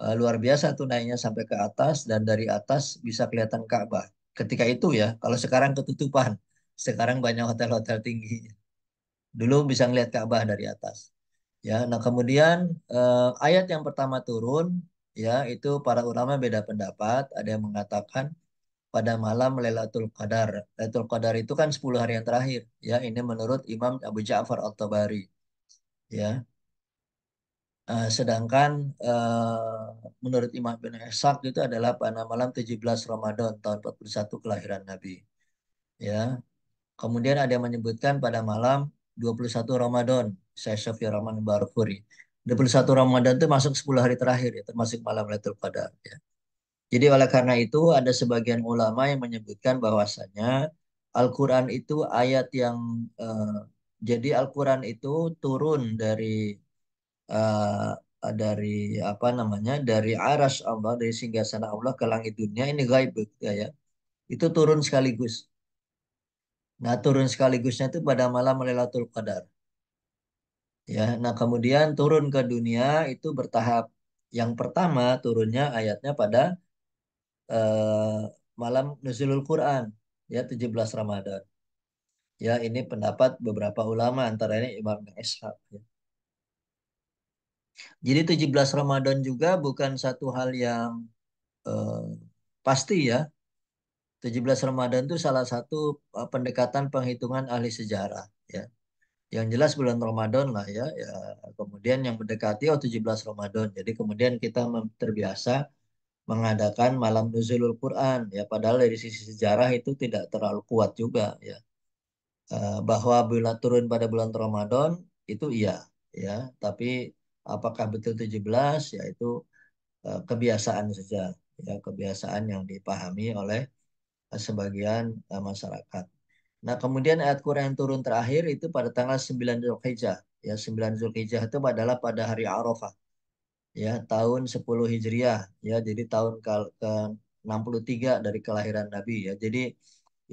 uh, luar biasa tuh naiknya sampai ke atas dan dari atas bisa kelihatan Ka'bah. Ketika itu ya, kalau sekarang ketutupan. Sekarang banyak hotel-hotel tingginya Dulu bisa ngelihat Ka'bah dari atas. Ya, nah kemudian eh, ayat yang pertama turun ya itu para ulama beda pendapat, ada yang mengatakan pada malam Lailatul Qadar. Lailatul Qadar itu kan 10 hari yang terakhir ya, ini menurut Imam Abu Ja'far Al tabari Ya, Uh, sedangkan uh, menurut Imam bin Ishaq itu adalah pada malam 17 Ramadan tahun 41 kelahiran Nabi. Ya. Kemudian ada yang menyebutkan pada malam 21 Ramadan saya Syafi Rahman Barfuri 21 Ramadan itu masuk 10 hari terakhir ya, termasuk malam Lailatul Qadar ya. Jadi oleh karena itu ada sebagian ulama yang menyebutkan bahwasanya Al-Qur'an itu ayat yang uh, jadi Al-Qur'an itu turun dari uh, dari apa namanya dari aras Allah dari singgasana Allah ke langit dunia ini gaib ya, ya. Itu turun sekaligus Nah, turun sekaligusnya itu pada malam Lailatul Qadar. Ya, nah kemudian turun ke dunia itu bertahap. Yang pertama turunnya ayatnya pada uh, malam Nuzulul Quran, ya 17 Ramadan. Ya, ini pendapat beberapa ulama antara ini Imam Ishaq ya. Jadi 17 Ramadan juga bukan satu hal yang uh, pasti ya, 17 Ramadan itu salah satu eh, pendekatan penghitungan ahli sejarah ya. Yang jelas bulan Ramadan lah ya, ya kemudian yang mendekati oh 17 Ramadan. Jadi kemudian kita terbiasa mengadakan malam nuzulul Quran ya padahal dari sisi sejarah itu tidak terlalu kuat juga ya. Eh, bahwa bulan turun pada bulan Ramadan itu iya ya, tapi apakah betul 17 ya itu eh, kebiasaan saja ya kebiasaan yang dipahami oleh Eh, sebagian eh, masyarakat. Nah, kemudian ayat Quran yang turun terakhir itu pada tanggal 9 Zulhijjah. Ya, 9 Zulhijjah itu adalah pada hari Arafah. Ya, tahun 10 Hijriah. Ya, jadi tahun ke, ke 63 dari kelahiran Nabi ya. Jadi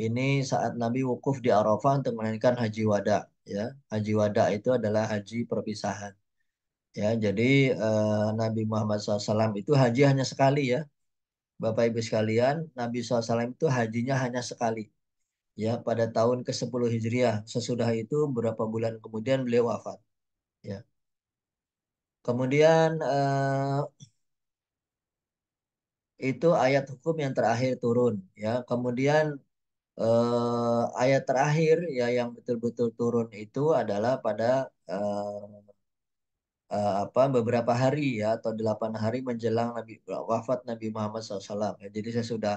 ini saat Nabi wukuf di Arafah untuk menaikkan haji wada ya. Haji wada itu adalah haji perpisahan. Ya, jadi eh, Nabi Muhammad SAW itu haji hanya sekali ya. Bapak Ibu sekalian, Nabi SAW itu hajinya hanya sekali. Ya, pada tahun ke-10 Hijriah. Sesudah itu berapa bulan kemudian beliau wafat. Ya. Kemudian eh, itu ayat hukum yang terakhir turun, ya. Kemudian eh, ayat terakhir ya yang betul-betul turun itu adalah pada eh, uh, apa beberapa hari ya atau delapan hari menjelang Nabi wafat Nabi Muhammad SAW. Ya, jadi saya sudah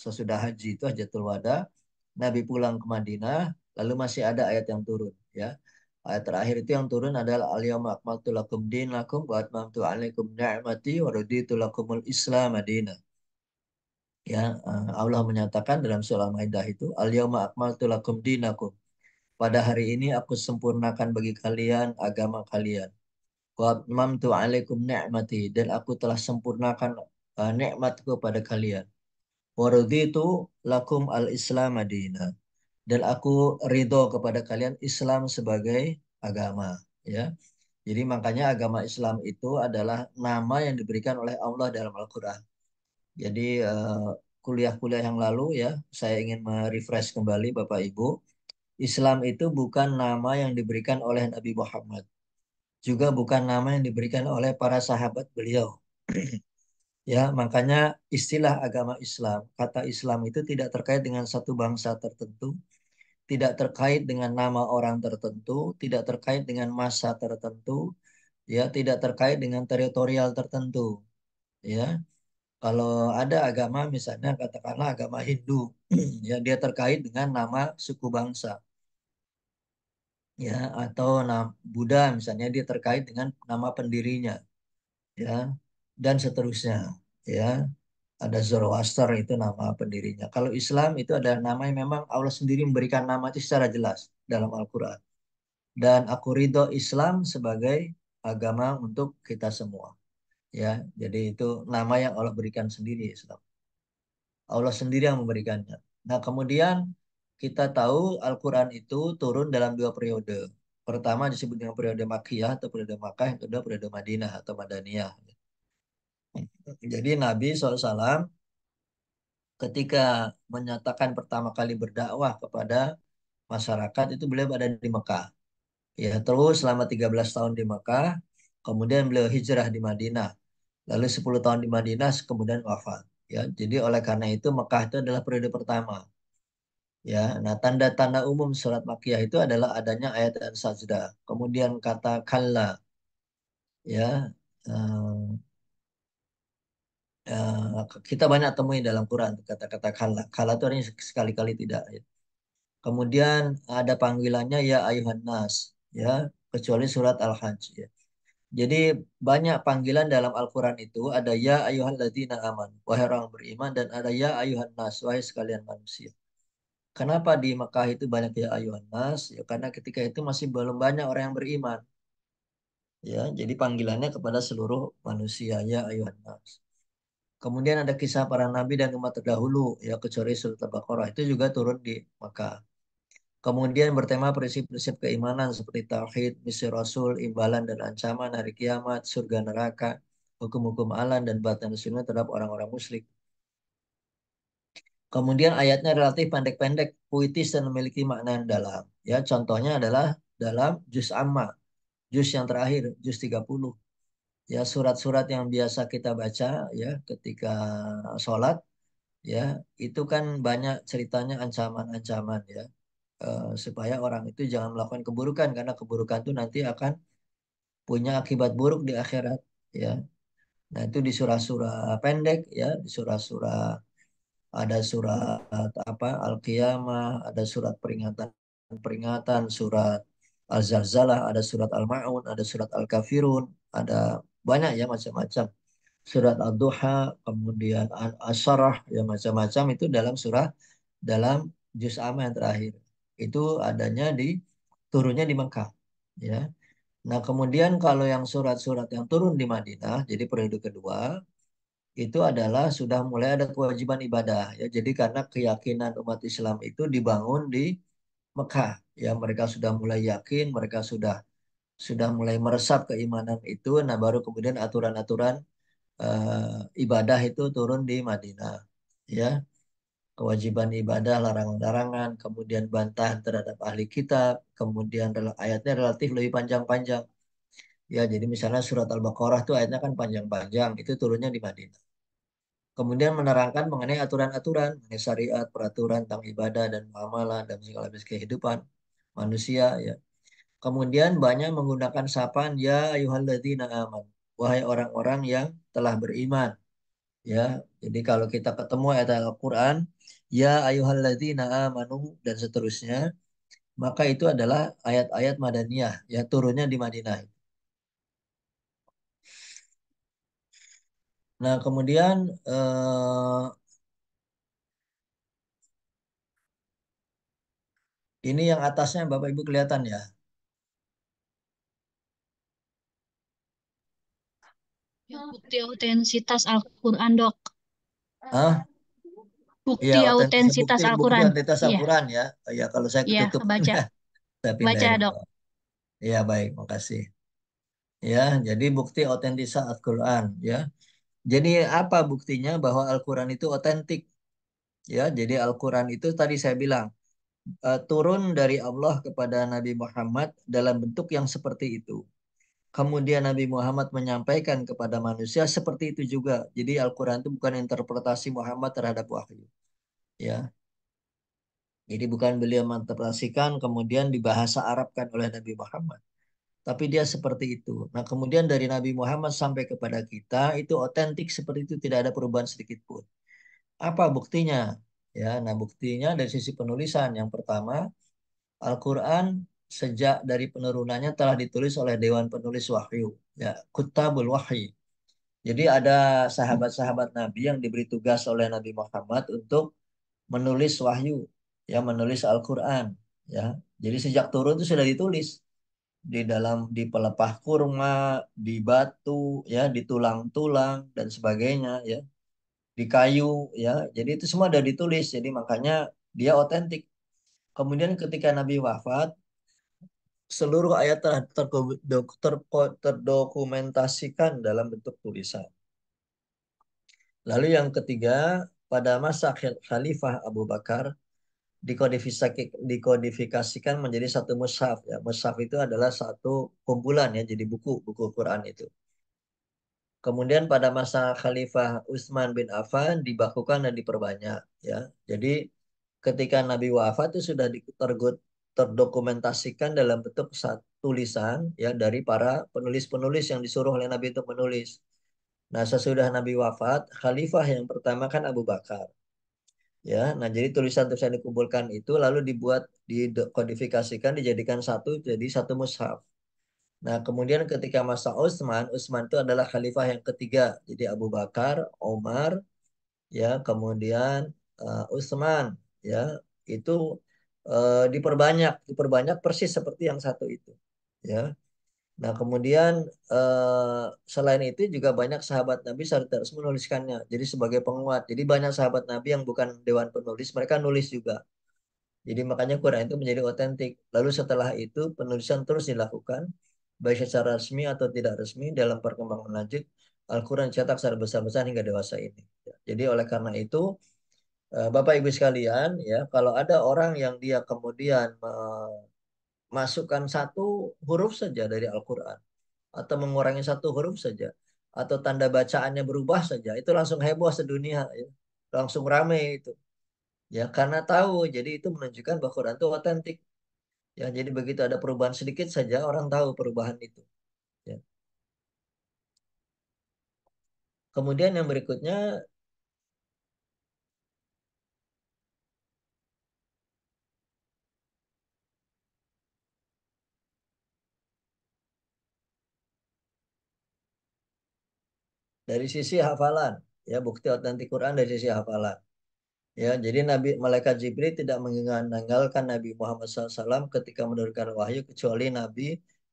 saya sudah haji itu Hajatul Wada, Nabi pulang ke Madinah, lalu masih ada ayat yang turun ya. Ayat terakhir itu yang turun adalah al-yauma akmaltu lakum dinakum wa atmamtu alaikum ni'mati wa raditu lakumul Islam Madinah. Ya, eh, Allah menyatakan dalam surah Al-Maidah itu al-yauma akmaltu lakum dinakum. Pada hari ini aku sempurnakan bagi kalian agama kalian wa alaikum ni'mati dan aku telah sempurnakan uh, nikmatku pada kalian. Wa raditu lakum al-islam madina dan aku ridho kepada kalian Islam sebagai agama, ya. Jadi makanya agama Islam itu adalah nama yang diberikan oleh Allah dalam Al-Qur'an. Jadi eh, kuliah-kuliah yang lalu ya, saya ingin merefresh kembali Bapak Ibu. Islam itu bukan nama yang diberikan oleh Nabi Muhammad juga bukan nama yang diberikan oleh para sahabat beliau. *clears throat* ya, makanya istilah agama Islam, kata Islam itu tidak terkait dengan satu bangsa tertentu, tidak terkait dengan nama orang tertentu, tidak terkait dengan masa tertentu, ya, tidak terkait dengan teritorial tertentu. Ya. Kalau ada agama misalnya katakanlah agama Hindu, *clears throat* ya dia terkait dengan nama suku bangsa ya atau nama Buddha misalnya dia terkait dengan nama pendirinya ya dan seterusnya ya ada Zoroaster itu nama pendirinya kalau Islam itu ada nama yang memang Allah sendiri memberikan nama itu secara jelas dalam Al-Quran dan aku ridho Islam sebagai agama untuk kita semua ya jadi itu nama yang Allah berikan sendiri Islam Allah sendiri yang memberikannya nah kemudian kita tahu Al-Quran itu turun dalam dua periode. Pertama disebut dengan periode Makiyah atau periode Makkah, yang kedua periode Madinah atau Madaniyah. Jadi Nabi SAW ketika menyatakan pertama kali berdakwah kepada masyarakat itu beliau ada di Mekah. Ya, terus selama 13 tahun di Mekah, kemudian beliau hijrah di Madinah. Lalu 10 tahun di Madinah, kemudian wafat. Ya, jadi oleh karena itu Mekah itu adalah periode pertama Ya, nah tanda-tanda umum surat makiyah itu adalah adanya ayat dan sajda. Kemudian kata kalla. Ya, uh, uh, kita banyak temui dalam Quran kata-kata kalla. Kalla itu artinya sekali-kali tidak. Ya. Kemudian ada panggilannya ya ayuhan nas, ya, kecuali surat Al-Hajj. Ya. Jadi banyak panggilan dalam Al-Quran itu ada ya ayuhan ladina aman, wahai orang beriman, dan ada ya ayuhan nas, wahai sekalian manusia. Kenapa di Mekah itu banyak ya ayuhan nas? Ya karena ketika itu masih belum banyak orang yang beriman. Ya, jadi panggilannya kepada seluruh manusia ya ayuhan nas. Kemudian ada kisah para nabi dan umat terdahulu ya kecuali surat Al-Baqarah itu juga turun di Mekah. Kemudian bertema prinsip-prinsip keimanan seperti tauhid, misi rasul, imbalan dan ancaman hari kiamat, surga neraka, hukum-hukum Allah dan batin sunnah terhadap orang-orang Muslim. Kemudian ayatnya relatif pendek-pendek, puitis dan memiliki makna yang dalam. Ya, contohnya adalah dalam juz amma, juz yang terakhir, juz 30. Ya, surat-surat yang biasa kita baca ya ketika sholat ya itu kan banyak ceritanya ancaman-ancaman ya uh, supaya orang itu jangan melakukan keburukan karena keburukan itu nanti akan punya akibat buruk di akhirat ya nah itu di surah-surah pendek ya di surah-surah ada surat apa Al-Qiyamah, ada surat peringatan-peringatan, surat Al-Zalzalah, ada surat Al-Ma'un, ada surat Al-Kafirun, ada banyak ya macam-macam. Surat Al duha kemudian al sarah ya macam-macam itu dalam surah dalam juz amma yang terakhir. Itu adanya di turunnya di Mekah, ya. Nah, kemudian kalau yang surat-surat yang turun di Madinah, jadi periode kedua, itu adalah sudah mulai ada kewajiban ibadah ya jadi karena keyakinan umat Islam itu dibangun di Mekah ya mereka sudah mulai yakin mereka sudah sudah mulai meresap keimanan itu nah baru kemudian aturan-aturan uh, ibadah itu turun di Madinah ya kewajiban ibadah larangan-larangan kemudian bantahan terhadap ahli kitab kemudian ayatnya relatif lebih panjang-panjang Ya, jadi misalnya surat Al-Baqarah itu ayatnya kan panjang-panjang, itu turunnya di Madinah. Kemudian menerangkan mengenai aturan-aturan, mengenai syariat, peraturan tentang ibadah dan muamalah dan segala jenis kehidupan manusia ya. Kemudian banyak menggunakan sapaan ya ayyuhalladzina aman. Wahai orang-orang yang telah beriman. Ya, jadi kalau kita ketemu ayat Al-Qur'an, ya ayyuhalladzina amanu dan seterusnya, maka itu adalah ayat-ayat Madaniyah, ya turunnya di Madinah. Nah, kemudian eh, ini yang atasnya Bapak Ibu kelihatan ya. Bukti autentisitas Al-Quran, dok. Hah? Bukti ya, autentisitas Al-Quran. Bukti Al-Quran iya. ya. ya. Ya, kalau saya iya, ketutup. Ya, baca. *laughs* saya baca, dok. Ya, baik. Makasih. Ya, jadi bukti autentisasi Al-Quran. Ya. Jadi apa buktinya bahwa Al-Quran itu otentik? Ya, jadi Al-Quran itu tadi saya bilang uh, turun dari Allah kepada Nabi Muhammad dalam bentuk yang seperti itu. Kemudian Nabi Muhammad menyampaikan kepada manusia seperti itu juga. Jadi Al-Quran itu bukan interpretasi Muhammad terhadap wahyu. Ya. Jadi bukan beliau menginterpretasikan kemudian dibahasa Arabkan oleh Nabi Muhammad. Tapi dia seperti itu. Nah kemudian dari Nabi Muhammad sampai kepada kita itu otentik seperti itu tidak ada perubahan sedikit pun. Apa buktinya? Ya, nah buktinya dari sisi penulisan yang pertama Al-Quran sejak dari penurunannya telah ditulis oleh Dewan Penulis Wahyu, ya Kutabul Wahyi. Jadi ada sahabat-sahabat Nabi yang diberi tugas oleh Nabi Muhammad untuk menulis wahyu, ya menulis Al-Qur'an, ya. Jadi sejak turun itu sudah ditulis di dalam di pelepah kurma, di batu, ya, di tulang-tulang dan sebagainya, ya, di kayu, ya. Jadi itu semua ada ditulis. Jadi makanya dia otentik. Kemudian ketika Nabi wafat, seluruh ayat telah terdokumentasikan dalam bentuk tulisan. Lalu yang ketiga, pada masa Khalifah Abu Bakar, dikodifikasikan menjadi satu mushaf ya mushaf itu adalah satu kumpulan ya jadi buku buku Quran itu kemudian pada masa Khalifah Utsman bin Affan dibakukan dan diperbanyak ya jadi ketika Nabi wafat itu sudah terdokumentasikan dalam bentuk satu tulisan ya dari para penulis-penulis yang disuruh oleh Nabi untuk menulis nah sesudah Nabi wafat Khalifah yang pertama kan Abu Bakar ya nah jadi tulisan-tulisan dikumpulkan itu lalu dibuat dikodifikasikan dijadikan satu jadi satu mushaf nah kemudian ketika masa Utsman Utsman itu adalah khalifah yang ketiga jadi Abu Bakar Omar ya kemudian uh, eh, Utsman ya itu uh, diperbanyak diperbanyak persis seperti yang satu itu ya Nah, kemudian eh, selain itu juga banyak sahabat Nabi secara terus menuliskannya. Jadi sebagai penguat. Jadi banyak sahabat Nabi yang bukan dewan penulis, mereka nulis juga. Jadi makanya Quran itu menjadi otentik. Lalu setelah itu penulisan terus dilakukan baik secara resmi atau tidak resmi dalam perkembangan lanjut Al-Quran cetak secara besar-besar hingga dewasa ini. Jadi oleh karena itu eh, Bapak Ibu sekalian ya kalau ada orang yang dia kemudian eh, masukkan satu huruf saja dari Al-Quran atau mengurangi satu huruf saja atau tanda bacaannya berubah saja itu langsung heboh sedunia ya. langsung rame itu ya karena tahu jadi itu menunjukkan bahwa Quran itu otentik ya jadi begitu ada perubahan sedikit saja orang tahu perubahan itu ya. kemudian yang berikutnya dari sisi hafalan ya bukti otentik Quran dari sisi hafalan ya jadi Nabi malaikat Jibril tidak mengingatkan Nabi Muhammad SAW ketika menurunkan wahyu kecuali Nabi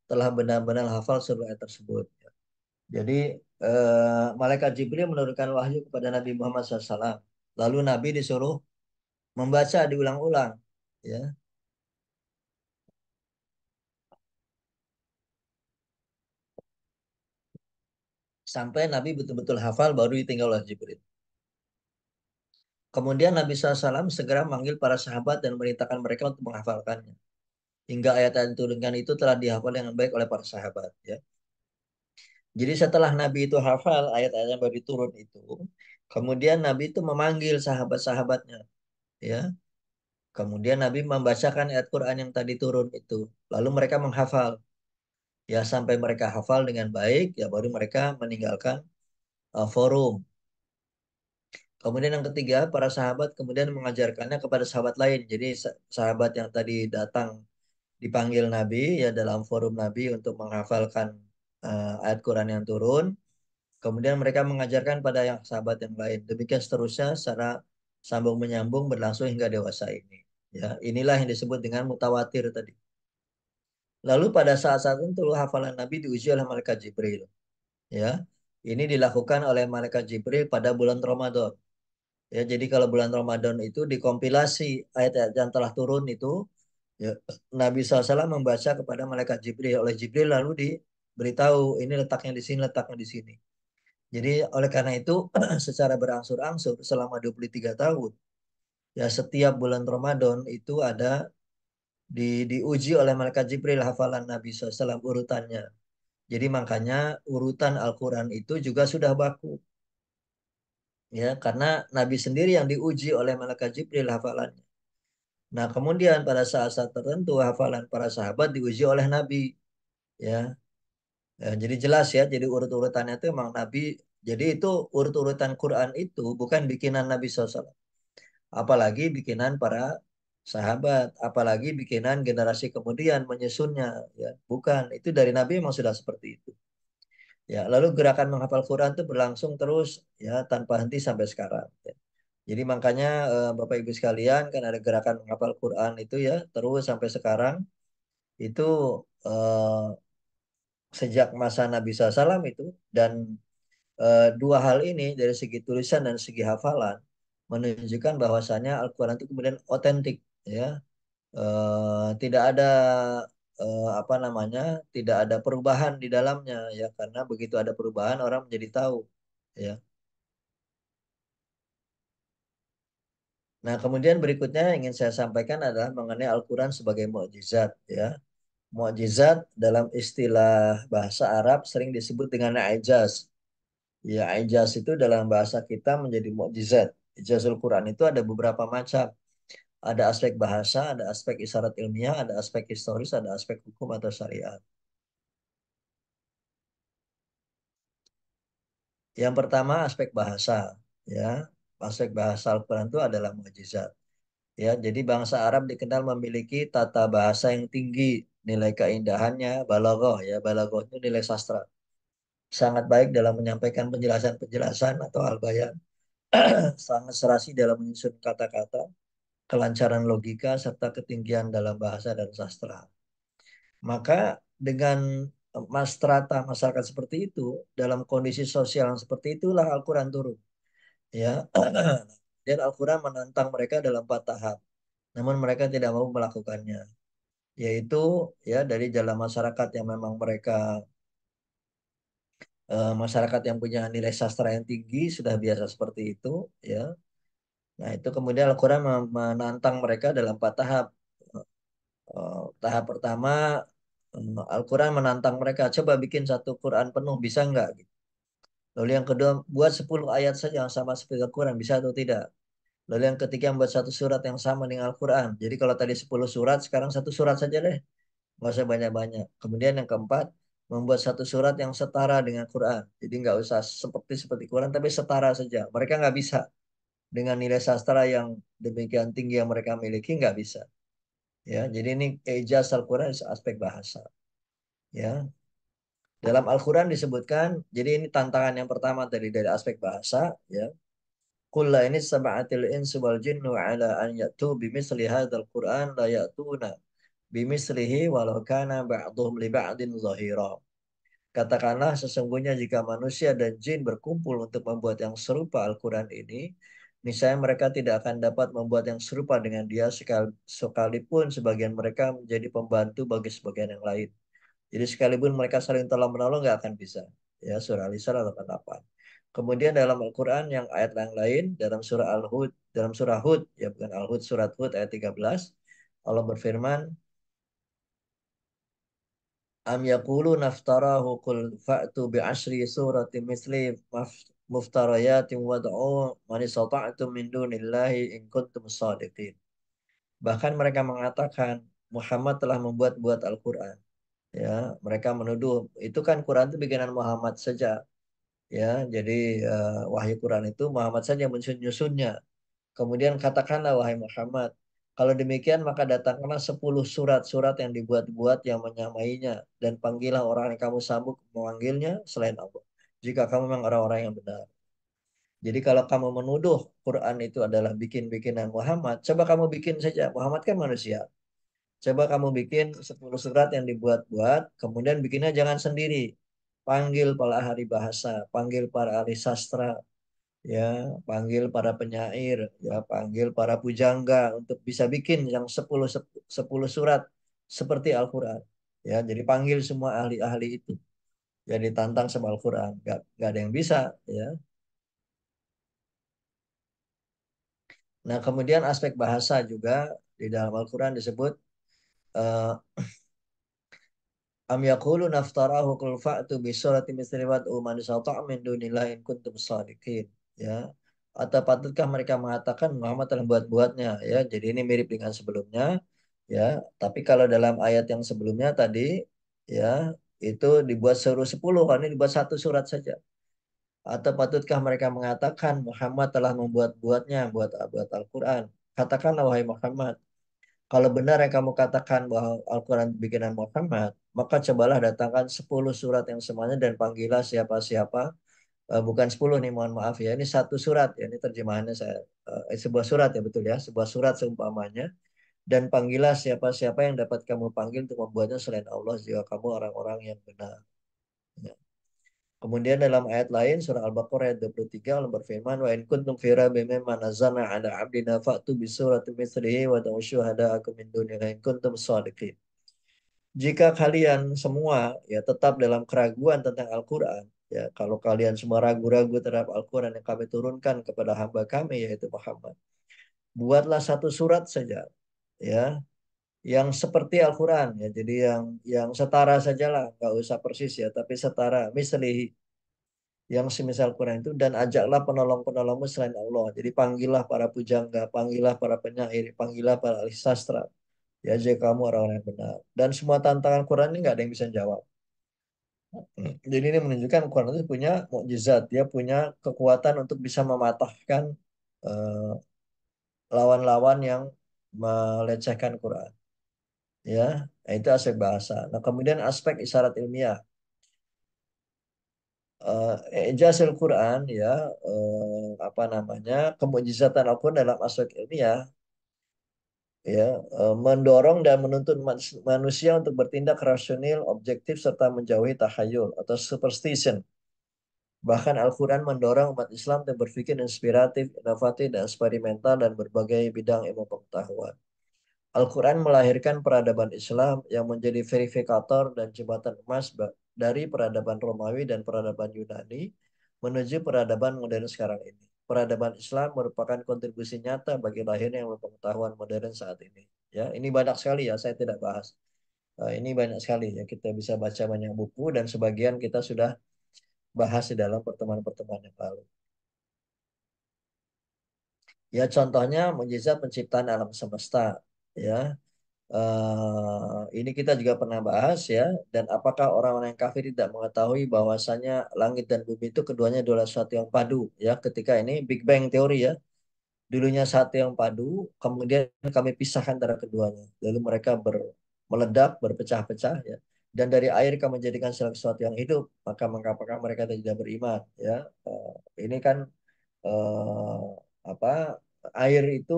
telah benar-benar hafal surah tersebut ya. jadi eh, malaikat Jibril menurunkan wahyu kepada Nabi Muhammad SAW lalu Nabi disuruh membaca diulang-ulang ya sampai Nabi betul-betul hafal baru ditinggal oleh Jibril. Kemudian Nabi SAW segera memanggil para sahabat dan merintahkan mereka untuk menghafalkannya. Hingga ayat yang turunkan itu telah dihafal dengan baik oleh para sahabat. Ya. Jadi setelah Nabi itu hafal ayat-ayat yang baru turun itu, kemudian Nabi itu memanggil sahabat-sahabatnya. Ya. Kemudian Nabi membacakan ayat Quran yang tadi turun itu. Lalu mereka menghafal ya sampai mereka hafal dengan baik ya baru mereka meninggalkan uh, forum kemudian yang ketiga para sahabat kemudian mengajarkannya kepada sahabat lain jadi sahabat yang tadi datang dipanggil Nabi ya dalam forum Nabi untuk menghafalkan uh, ayat Quran yang turun kemudian mereka mengajarkan pada yang sahabat yang lain demikian seterusnya secara sambung menyambung berlangsung hingga dewasa ini ya inilah yang disebut dengan mutawatir tadi Lalu pada saat-saat itu hafalan Nabi diuji oleh malaikat Jibril. Ya, ini dilakukan oleh malaikat Jibril pada bulan Ramadan. Ya, jadi kalau bulan Ramadan itu dikompilasi ayat-ayat yang telah turun itu ya, Nabi SAW membaca kepada malaikat Jibril oleh Jibril lalu diberitahu ini letaknya di sini letaknya di sini jadi oleh karena itu *clears throat* secara berangsur-angsur selama 23 tahun ya setiap bulan Ramadan itu ada di diuji oleh malaikat Jibril hafalan Nabi SAW urutannya. Jadi makanya urutan Al-Quran itu juga sudah baku. Ya, karena Nabi sendiri yang diuji oleh malaikat Jibril hafalannya. Nah, kemudian pada saat-saat tertentu hafalan para sahabat diuji oleh Nabi. Ya. ya jadi jelas ya, jadi urut-urutannya itu memang Nabi. Jadi itu urut-urutan Quran itu bukan bikinan Nabi SAW. Apalagi bikinan para sahabat, apalagi bikinan generasi kemudian menyusunnya. Ya, bukan, itu dari Nabi memang sudah seperti itu. Ya, lalu gerakan menghafal Quran itu berlangsung terus ya tanpa henti sampai sekarang. Ya. Jadi makanya eh, Bapak Ibu sekalian kan ada gerakan menghafal Quran itu ya terus sampai sekarang itu eh, sejak masa Nabi SAW itu dan eh, dua hal ini dari segi tulisan dan segi hafalan menunjukkan bahwasannya Al-Quran itu kemudian otentik ya eh, tidak ada eh, apa namanya tidak ada perubahan di dalamnya ya karena begitu ada perubahan orang menjadi tahu ya Nah, kemudian berikutnya yang ingin saya sampaikan adalah mengenai Al-Quran sebagai mukjizat. Ya, mukjizat dalam istilah bahasa Arab sering disebut dengan ajaz. Ya, ajaz itu dalam bahasa kita menjadi mukjizat. Ijazul Quran itu ada beberapa macam. Ada aspek bahasa, ada aspek isyarat ilmiah, ada aspek historis, ada aspek hukum atau syariat. Yang pertama aspek bahasa, ya. Aspek bahasa Al-Qur'an itu adalah mukjizat. Ya, jadi bangsa Arab dikenal memiliki tata bahasa yang tinggi, nilai keindahannya balaghah ya, balaghah itu nilai sastra. Sangat baik dalam menyampaikan penjelasan-penjelasan atau al-bayan. *clears throat* sangat serasi dalam menyusun kata-kata, kelancaran logika, serta ketinggian dalam bahasa dan sastra. Maka dengan eh, masyarakat masyarakat seperti itu, dalam kondisi sosial yang seperti itulah Al-Quran turun. Ya, *clears throat* dan Al-Quran menantang mereka dalam empat tahap. Namun mereka tidak mau melakukannya. Yaitu ya dari jalan masyarakat yang memang mereka eh, masyarakat yang punya nilai sastra yang tinggi sudah biasa seperti itu ya Nah, itu kemudian Al-Quran menantang mereka dalam empat tahap. Eh, tahap pertama, eh, Al-Quran menantang mereka, coba bikin satu Quran penuh, bisa enggak? Lalu yang kedua, buat sepuluh ayat saja yang sama seperti Al-Quran, bisa atau tidak? Lalu yang ketiga, buat satu surat yang sama dengan Al-Quran. Jadi kalau tadi sepuluh surat, sekarang satu surat saja deh. Nggak usah banyak-banyak. Kemudian yang keempat, membuat satu surat yang setara dengan Quran. Jadi nggak usah seperti seperti Quran, tapi setara saja. Mereka nggak bisa dengan nilai sastra yang demikian tinggi yang mereka miliki nggak bisa. Ya, jadi ini eja Al-Quran aspek bahasa. Ya, dalam Al-Quran disebutkan, jadi ini tantangan yang pertama tadi dari aspek bahasa. Ya, Kulla ini sabaatil insu wal jinnu ala an yatu bimisli hadzal Qur'an la yatuna bimislihi walau kana ba'dhum li ba'din zahira. Katakanlah sesungguhnya jika manusia dan jin berkumpul untuk membuat yang serupa Al-Quran ini, Misalnya mereka tidak akan dapat membuat yang serupa dengan dia sekalipun sebagian mereka menjadi pembantu bagi sebagian yang lain. Jadi sekalipun mereka saling tolong menolong nggak akan bisa. Ya surah Al-Isra 88. Kemudian dalam Al-Quran yang ayat yang lain dalam surah Al-Hud dalam surah Hud ya bukan Al-Hud surat Hud ayat 13 Allah berfirman Am yakulu naftarahu qul fa'tu bi surati misli muftarayatin wad'u man istata'tum min dunillahi in kuntum Bahkan mereka mengatakan Muhammad telah membuat-buat Al-Qur'an. Ya, mereka menuduh itu kan Quran itu bikinan Muhammad saja. Ya, jadi uh, wahyu Quran itu Muhammad saja menyusunnya. Kemudian katakanlah wahai Muhammad, kalau demikian maka datanglah sepuluh surat-surat yang dibuat-buat yang menyamainya dan panggillah orang yang kamu sambut memanggilnya selain Allah jika kamu memang orang-orang yang benar. Jadi kalau kamu menuduh Quran itu adalah bikin-bikinan Muhammad, coba kamu bikin saja. Muhammad kan manusia. Coba kamu bikin 10 surat yang dibuat-buat, kemudian bikinnya jangan sendiri. Panggil para ahli bahasa, panggil para ahli sastra, ya, panggil para penyair, ya, panggil para pujangga untuk bisa bikin yang 10 10 surat seperti Al-Qur'an. Ya, jadi panggil semua ahli-ahli itu yang ditantang sama Al-Quran gak gak ada yang bisa ya nah kemudian aspek bahasa juga di dalam Al-Quran disebut uh, am yakulu naftarahu kulfa'tu fa'tu misriwat umani misli min dunilah in kuntum shadiqin ya atau patutkah mereka mengatakan Muhammad telah buat-buatnya ya jadi ini mirip dengan sebelumnya ya tapi kalau dalam ayat yang sebelumnya tadi ya itu dibuat suruh 10 ini dibuat satu surat saja. Atau patutkah mereka mengatakan Muhammad telah membuat-buatnya buat buat Al-Qur'an? Katakanlah wahai Muhammad, kalau benar yang kamu katakan bahwa Al-Qur'an bikinan Muhammad, maka cobalah datangkan sepuluh surat yang semuanya dan panggillah siapa-siapa eh, bukan sepuluh nih mohon maaf ya ini satu surat ya ini terjemahannya saya uh, sebuah surat ya betul ya sebuah surat seumpamanya dan panggillah siapa-siapa yang dapat kamu panggil untuk membuatnya selain Allah jika kamu orang-orang yang benar. Ya. Kemudian dalam ayat lain surah Al-Baqarah ayat 23 Allah berfirman wa in kuntum fira bima mimma ala abdina fa'tu bi surati mithlihi wa da'u akum min dunillahi in kuntum shadiqin. Jika kalian semua ya tetap dalam keraguan tentang Al-Qur'an, ya kalau kalian semua ragu-ragu terhadap Al-Qur'an yang kami turunkan kepada hamba kami yaitu Muhammad, buatlah satu surat saja ya yang seperti Al-Quran ya jadi yang yang setara sajalah nggak usah persis ya tapi setara Misalnya yang semisal Quran itu dan ajaklah penolong-penolongmu selain Allah jadi panggillah para pujangga panggillah para penyair panggillah para ahli sastra ya jadi kamu orang-orang yang benar dan semua tantangan Quran ini nggak ada yang bisa jawab hmm. jadi ini menunjukkan Quran itu punya mukjizat dia punya kekuatan untuk bisa mematahkan uh, eh, lawan -lawan yang melecehkan Quran. Ya, itu aspek bahasa. Nah, kemudian aspek isyarat ilmiah. Uh, eh, Ijazil Quran ya uh, apa namanya kemujizatan Al-Quran dalam aspek ilmiah ya uh, mendorong dan menuntut manusia untuk bertindak rasional, objektif serta menjauhi tahayul atau superstition Bahkan Al-Quran mendorong umat Islam untuk berpikir inspiratif, inovatif, dan eksperimental dan berbagai bidang ilmu pengetahuan. Al-Quran melahirkan peradaban Islam yang menjadi verifikator dan jembatan emas dari peradaban Romawi dan peradaban Yunani menuju peradaban modern sekarang ini. Peradaban Islam merupakan kontribusi nyata bagi lahirnya ilmu pengetahuan modern saat ini. Ya, ini banyak sekali ya, saya tidak bahas. Uh, ini banyak sekali ya, kita bisa baca banyak buku dan sebagian kita sudah bahas di dalam pertemuan-pertemuan yang lalu. Ya contohnya mujizat penciptaan alam semesta ya. Uh, ini kita juga pernah bahas ya dan apakah orang-orang yang kafir tidak mengetahui bahwasanya langit dan bumi itu keduanya adalah suatu yang padu ya ketika ini Big Bang teori ya dulunya satu yang padu kemudian kami pisahkan antara keduanya lalu mereka ber, meledak berpecah-pecah ya dan dari air kamu menjadikan segala sesuatu yang hidup maka mengapa mereka tidak beriman ya uh, ini kan uh, apa air itu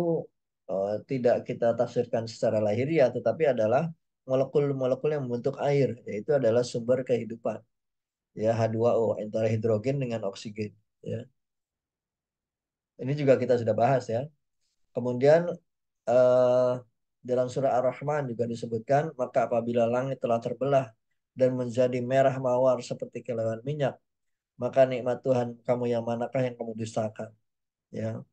uh, tidak kita tafsirkan secara lahir ya, tetapi adalah molekul-molekul yang membentuk air yaitu adalah sumber kehidupan ya H2O antara hidrogen dengan oksigen ya ini juga kita sudah bahas ya kemudian uh, dalam surah Ar-Rahman juga disebutkan, maka apabila langit telah terbelah dan menjadi merah mawar seperti kilauan minyak, maka nikmat Tuhan kamu yang manakah yang kamu dustakan? Ya.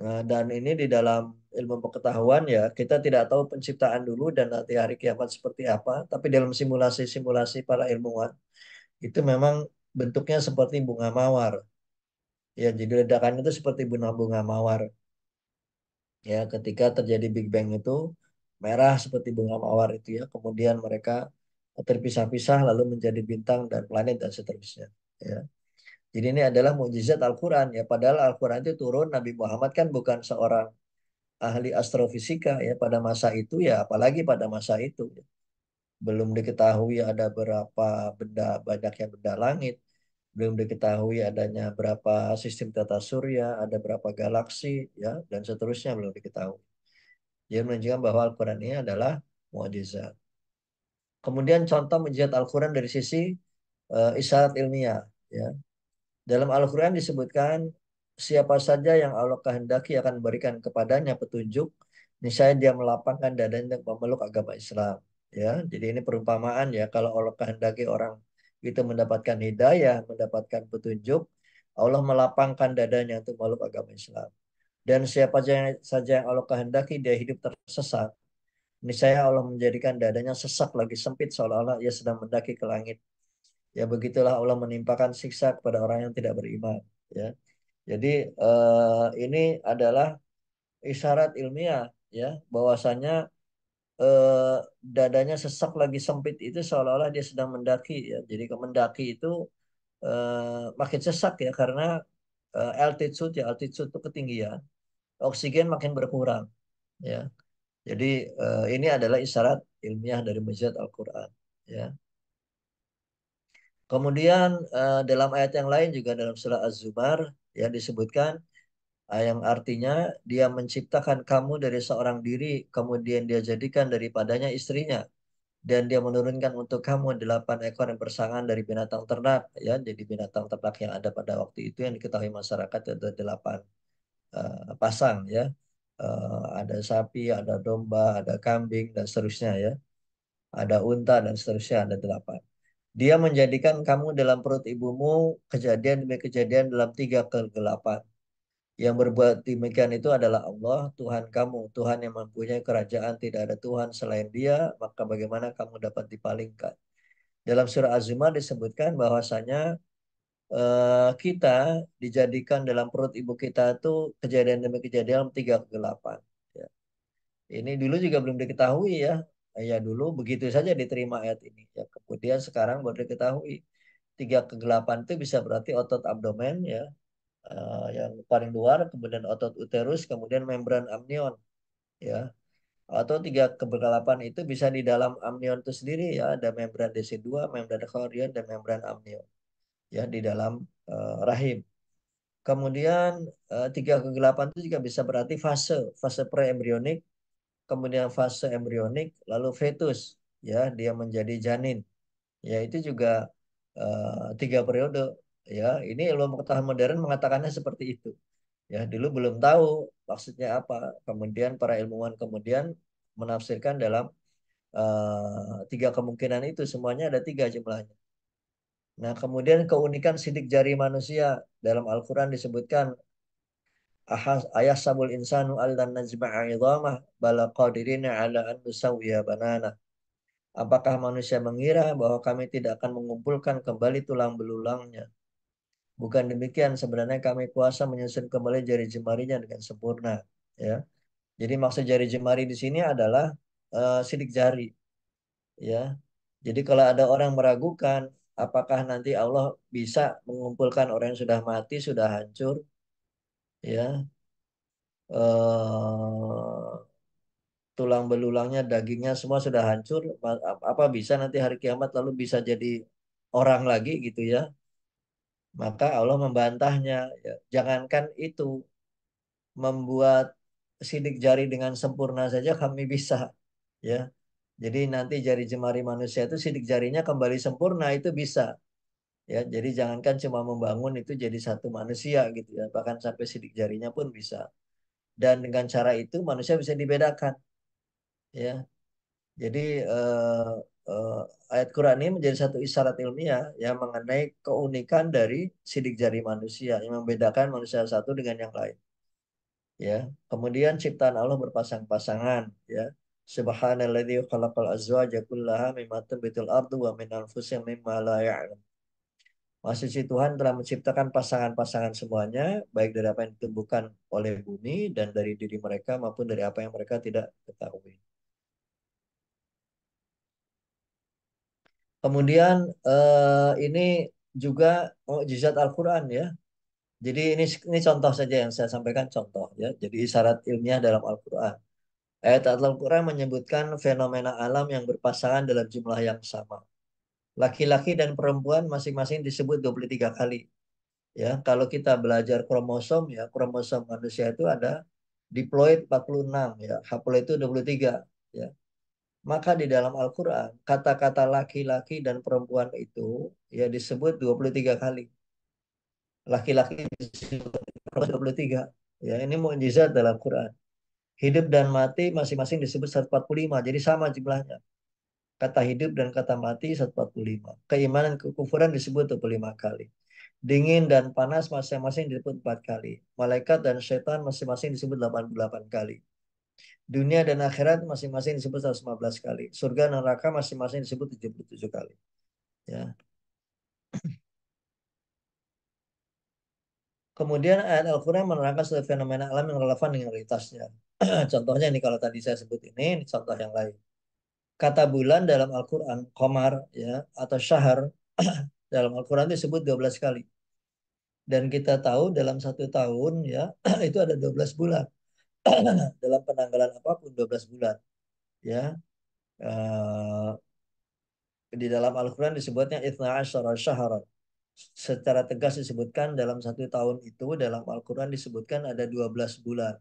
Nah, dan ini di dalam ilmu pengetahuan ya kita tidak tahu penciptaan dulu dan nanti hari kiamat seperti apa tapi dalam simulasi-simulasi para ilmuwan itu memang bentuknya seperti bunga mawar ya jadi ledakan itu seperti bunga-bunga mawar ya ketika terjadi Big Bang itu merah seperti bunga mawar itu ya kemudian mereka terpisah-pisah lalu menjadi bintang dan planet dan seterusnya ya jadi ini adalah mujizat Al-Quran ya padahal Al-Quran itu turun Nabi Muhammad kan bukan seorang ahli astrofisika ya pada masa itu ya apalagi pada masa itu ya. belum diketahui ada berapa benda banyaknya benda langit belum diketahui adanya berapa sistem tata surya, ada berapa galaksi, ya, dan seterusnya belum diketahui. Jadi menunjukkan bahwa Al-Quran ini adalah mukjizat. Kemudian contoh mukjizat Al-Quran dari sisi uh, isyarat ilmiah. Ya. Dalam Al-Quran disebutkan siapa saja yang Allah kehendaki akan berikan kepadanya petunjuk, niscaya dia melapangkan dadanya untuk memeluk agama Islam. Ya, jadi ini perumpamaan ya. Kalau Allah kehendaki orang kita mendapatkan hidayah, mendapatkan petunjuk, Allah melapangkan dadanya untuk meluk agama Islam. Dan siapa saja yang Allah kehendaki dia hidup tersesat, ini saya Allah menjadikan dadanya sesak lagi sempit seolah-olah ia sedang mendaki ke langit. Ya begitulah Allah menimpakan siksa kepada orang yang tidak beriman. Ya, jadi uh, ini adalah isyarat ilmiah ya bahwasanya Eh, dadanya sesak lagi sempit itu seolah-olah dia sedang mendaki ya. Jadi ke mendaki itu eh, makin sesak ya karena eh, altitude ya altitude itu ketinggian, oksigen makin berkurang ya. Jadi eh, ini adalah isyarat ilmiah dari mujizat Al-Qur'an ya. Kemudian eh, dalam ayat yang lain juga dalam surah Az-Zumar yang disebutkan Ah, yang artinya dia menciptakan kamu dari seorang diri, kemudian dia jadikan daripadanya istrinya. Dan dia menurunkan untuk kamu delapan ekor yang bersangan dari binatang ternak, ya, jadi binatang ternak yang ada pada waktu itu yang diketahui masyarakat ada delapan uh, pasang, ya, uh, ada sapi, ada domba, ada kambing dan seterusnya, ya, ada unta dan seterusnya, ada delapan. Dia menjadikan kamu dalam perut ibumu kejadian demi kejadian dalam tiga kegelapan yang berbuat demikian itu adalah Allah, Tuhan kamu, Tuhan yang mempunyai kerajaan, tidak ada Tuhan selain Dia, maka bagaimana kamu dapat dipalingkan? Dalam surah Az-Zumar disebutkan bahwasanya uh, kita dijadikan dalam perut ibu kita itu kejadian demi kejadian tiga kegelapan. Ya. Ini dulu juga belum diketahui ya. Ya dulu begitu saja diterima ayat ini. Ya, kemudian sekarang baru diketahui tiga kegelapan itu bisa berarti otot abdomen ya uh, yang paling luar, kemudian otot uterus, kemudian membran amnion, ya. Atau tiga keberkalapan itu bisa di dalam amnion itu sendiri ya, ada membran DC2, membran chorion, dan membran amnion, ya di dalam uh, rahim. Kemudian eh, tiga kegelapan itu juga bisa berarti fase, fase preembrionik, kemudian fase embrionik, lalu fetus, ya dia menjadi janin. Ya itu juga uh, tiga periode ya ini ilmu pengetahuan modern mengatakannya seperti itu ya dulu belum tahu maksudnya apa kemudian para ilmuwan kemudian menafsirkan dalam uh, tiga kemungkinan itu semuanya ada tiga jumlahnya nah kemudian keunikan sidik jari manusia dalam Al-Quran disebutkan ayah sabul insanu allan najma'a idhamah bala qadirina ala an nusawiya banana Apakah manusia mengira bahwa kami tidak akan mengumpulkan kembali tulang belulangnya Bukan demikian, sebenarnya kami kuasa menyusun kembali jari jemarinya dengan sempurna. Ya, jadi maksud jari jemari di sini adalah uh, sidik jari. Ya, jadi kalau ada orang meragukan apakah nanti Allah bisa mengumpulkan orang yang sudah mati, sudah hancur, ya, uh, tulang belulangnya, dagingnya semua sudah hancur, apa bisa nanti hari kiamat lalu bisa jadi orang lagi gitu ya? maka Allah membantahnya. Ya, jangankan itu, membuat sidik jari dengan sempurna saja kami bisa. Ya, jadi nanti jari jemari manusia itu sidik jarinya kembali sempurna itu bisa. Ya, jadi jangankan cuma membangun itu jadi satu manusia gitu ya, bahkan sampai sidik jarinya pun bisa. Dan dengan cara itu manusia bisa dibedakan. Ya, jadi eh, uh, ayat Quran ini menjadi satu isyarat ilmiah yang mengenai keunikan dari sidik jari manusia yang membedakan manusia satu dengan yang lain. Ya, kemudian ciptaan Allah berpasang-pasangan, ya. Subhanalladzi khalaqal azwaja kullaha mimma tunbitul ardu wa min anfusihim mimma la ya'lam. Maksudnya Tuhan telah menciptakan pasangan-pasangan semuanya, baik dari apa yang ditumbuhkan oleh bumi dan dari diri mereka maupun dari apa yang mereka tidak ketahui. Kemudian eh, ini juga mukjizat oh, Al-Qur'an ya. Jadi ini ini contoh saja yang saya sampaikan contoh ya. Jadi syarat ilmiah dalam Al-Qur'an. Ayat Al-Qur'an menyebutkan fenomena alam yang berpasangan dalam jumlah yang sama. Laki-laki dan perempuan masing-masing disebut 23 kali. Ya, kalau kita belajar kromosom ya, kromosom manusia itu ada diploid 46 ya, haploid itu 23 ya. Maka di dalam Al-Quran, kata-kata laki-laki dan perempuan itu ya disebut 23 kali. Laki-laki disebut 23. Ya, ini mukjizat dalam Quran. Hidup dan mati masing-masing disebut 145, jadi sama jumlahnya. Kata hidup dan kata mati 145. Keimanan kekufuran disebut 25 kali. Dingin dan panas masing-masing disebut 4 kali. Malaikat dan setan masing-masing disebut 88 kali Dunia dan akhirat masing-masing disebut 115 kali. Surga dan neraka masing-masing disebut 77 kali. Ya. Kemudian ayat Al-Quran menerangkan suatu fenomena alam yang relevan dengan realitasnya. *clears throat* Contohnya ini kalau tadi saya sebut ini, ini contoh yang lain. Kata bulan dalam Al-Quran, komar ya, atau Syahr *clears throat* dalam Al-Quran disebut 12 kali. Dan kita tahu dalam satu tahun ya *clears throat* itu ada 12 bulan. *clears throat* dalam penanggalan apapun 12 bulan ya uh, di dalam Al-Quran disebutnya itna asyara syahran secara tegas disebutkan dalam satu tahun itu dalam Al-Quran disebutkan ada 12 bulan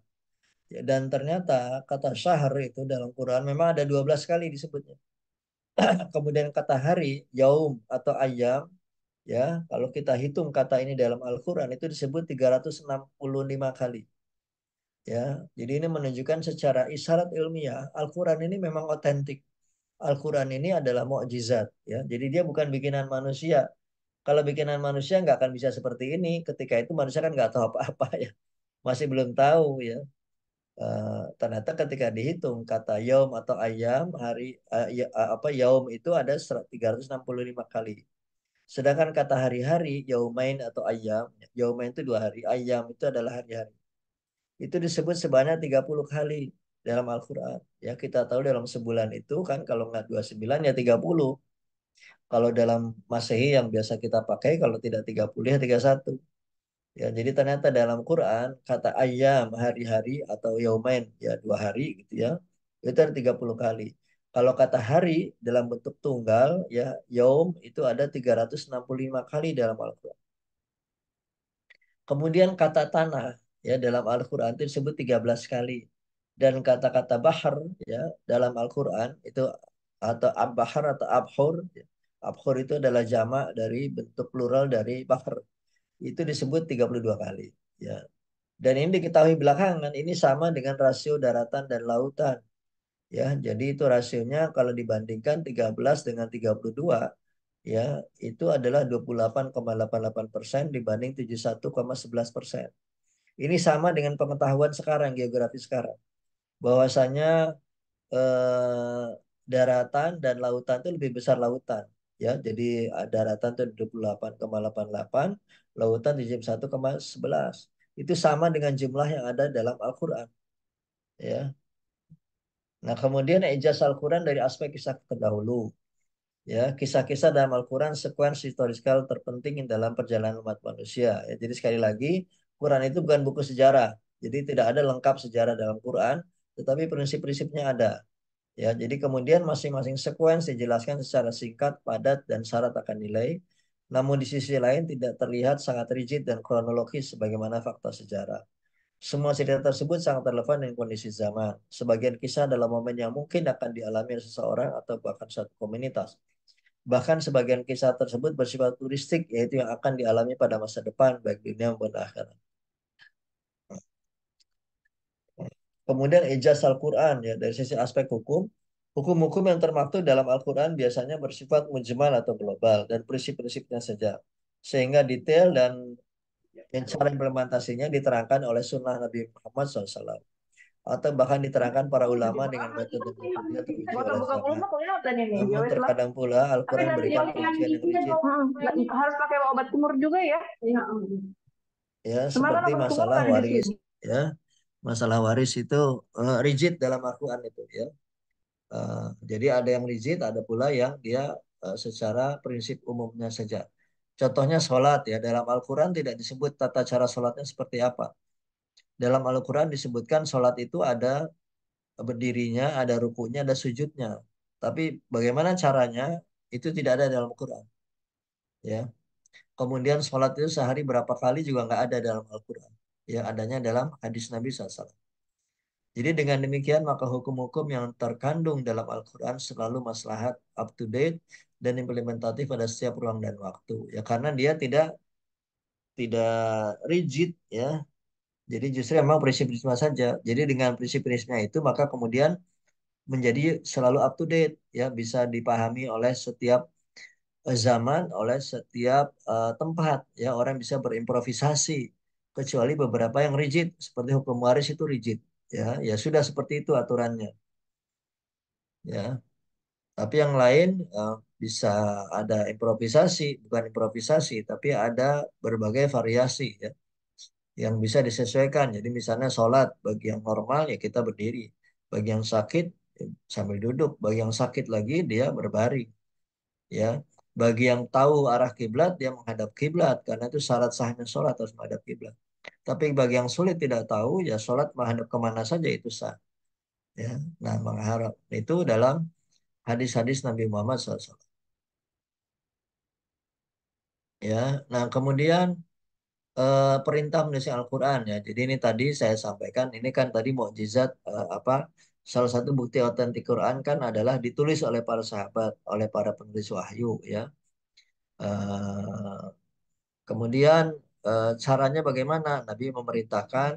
ya, dan ternyata kata syahr itu dalam Quran memang ada 12 kali disebutnya *clears throat* kemudian kata hari yaum atau ayam ya kalau kita hitung kata ini dalam Al-Qur'an itu disebut 365 kali ya jadi ini menunjukkan secara isyarat ilmiah Al-Qur'an ini memang otentik Al-Quran ini adalah mukjizat ya. Jadi dia bukan bikinan manusia. Kalau bikinan manusia nggak akan bisa seperti ini. Ketika itu manusia kan nggak tahu apa-apa *laughs* ya. Masih belum tahu ya. Uh, ternyata ketika dihitung kata yom atau ayam hari uh, ya, uh, apa yaum itu ada 365 kali. Sedangkan kata hari-hari yaumain atau ayam, yaumain itu dua hari, ayam itu adalah hari-hari itu disebut sebanyak 30 kali dalam Al-Quran. Ya kita tahu dalam sebulan itu kan kalau nggak 29 ya 30. Kalau dalam Masehi yang biasa kita pakai kalau tidak 30 ya 31. Ya, jadi ternyata dalam Quran kata ayam hari-hari atau yaumain ya dua hari gitu ya. Itu ada 30 kali. Kalau kata hari dalam bentuk tunggal ya yaum itu ada 365 kali dalam Al-Quran. Kemudian kata tanah ya dalam Al-Qur'an itu disebut 13 kali. Dan kata-kata bahar ya dalam Al-Qur'an itu atau abbahar atau abhur ya. abhur itu adalah jamak dari bentuk plural dari bahar. Itu disebut 32 kali ya. Dan ini diketahui belakangan ini sama dengan rasio daratan dan lautan. Ya, jadi itu rasionya kalau dibandingkan 13 dengan 32 ya itu adalah 28,88 persen dibanding 71,11 persen. Ini sama dengan pengetahuan sekarang, geografi sekarang. Bahwasanya eh, daratan dan lautan itu lebih besar lautan. ya Jadi eh, daratan itu 28,88, lautan di jam 1,11. Itu sama dengan jumlah yang ada dalam Al-Quran. Ya. Nah kemudian ijaz Al-Quran dari aspek kisah terdahulu. Ya, kisah-kisah dalam Al-Quran sekuens historiskal terpenting dalam perjalanan umat manusia. Ya, jadi sekali lagi Quran itu bukan buku sejarah. Jadi tidak ada lengkap sejarah dalam Quran, tetapi prinsip-prinsipnya ada. Ya, jadi kemudian masing-masing sekuens dijelaskan secara singkat, padat, dan syarat akan nilai. Namun di sisi lain tidak terlihat sangat rigid dan kronologis sebagaimana fakta sejarah. Semua cerita tersebut sangat relevan dengan kondisi zaman. Sebagian kisah dalam momen yang mungkin akan dialami seseorang atau bahkan satu komunitas. Bahkan sebagian kisah tersebut bersifat turistik, yaitu yang akan dialami pada masa depan, baik dunia maupun akhirat. Kemudian ijaz Al-Quran ya dari sisi aspek hukum, hukum-hukum yang termaktub dalam Al-Quran biasanya bersifat mujmal atau global dan prinsip-prinsipnya saja. Sehingga detail dan yang cara implementasinya diterangkan oleh sunnah Nabi Muhammad SAW atau bahkan diterangkan para ulama dengan metode metode Namun terkadang pula Al-Quran berikan rincian yang rigid. Hmm, nah, harus pakai obat kumur juga ya. Ya, seperti masalah waris. Ya, masalah waris itu uh, rigid dalam Al-Quran itu ya. Uh, jadi ada yang rigid, ada pula yang dia uh, secara prinsip umumnya saja. Contohnya sholat ya dalam Al-Quran tidak disebut tata cara sholatnya seperti apa. Dalam Al-Quran disebutkan sholat itu ada berdirinya, ada rukunya, ada sujudnya. Tapi bagaimana caranya itu tidak ada dalam Al-Quran. Ya. Kemudian sholat itu sehari berapa kali juga nggak ada dalam Al-Quran yang adanya dalam hadis Nabi SAW. Jadi dengan demikian maka hukum-hukum yang terkandung dalam Al-Quran selalu maslahat up to date dan implementatif pada setiap ruang dan waktu. Ya karena dia tidak tidak rigid ya. Jadi justru memang prinsip-prinsipnya saja. Jadi dengan prinsip-prinsipnya itu maka kemudian menjadi selalu up to date ya bisa dipahami oleh setiap eh, zaman oleh setiap uh, tempat ya orang bisa berimprovisasi kecuali beberapa yang rigid seperti hukum waris itu rigid ya ya sudah seperti itu aturannya ya tapi yang lain uh, bisa ada improvisasi bukan improvisasi tapi ada berbagai variasi ya yang bisa disesuaikan jadi misalnya sholat bagi yang normal ya kita berdiri bagi yang sakit ya, sambil duduk bagi yang sakit lagi dia berbaring ya bagi yang tahu arah kiblat dia menghadap kiblat karena itu syarat sahnya sholat harus menghadap kiblat. Tapi bagi yang sulit tidak tahu ya sholat menghadap kemana saja itu sah. Ya, nah mengharap itu dalam hadis-hadis Nabi Muhammad SAW. Ya, nah kemudian eh, perintah menulis Al-Quran ya. Jadi ini tadi saya sampaikan ini kan tadi mukjizat eh, apa salah satu bukti otentik Quran kan adalah ditulis oleh para sahabat, oleh para penulis wahyu ya. Uh, kemudian uh, caranya bagaimana? Nabi memerintahkan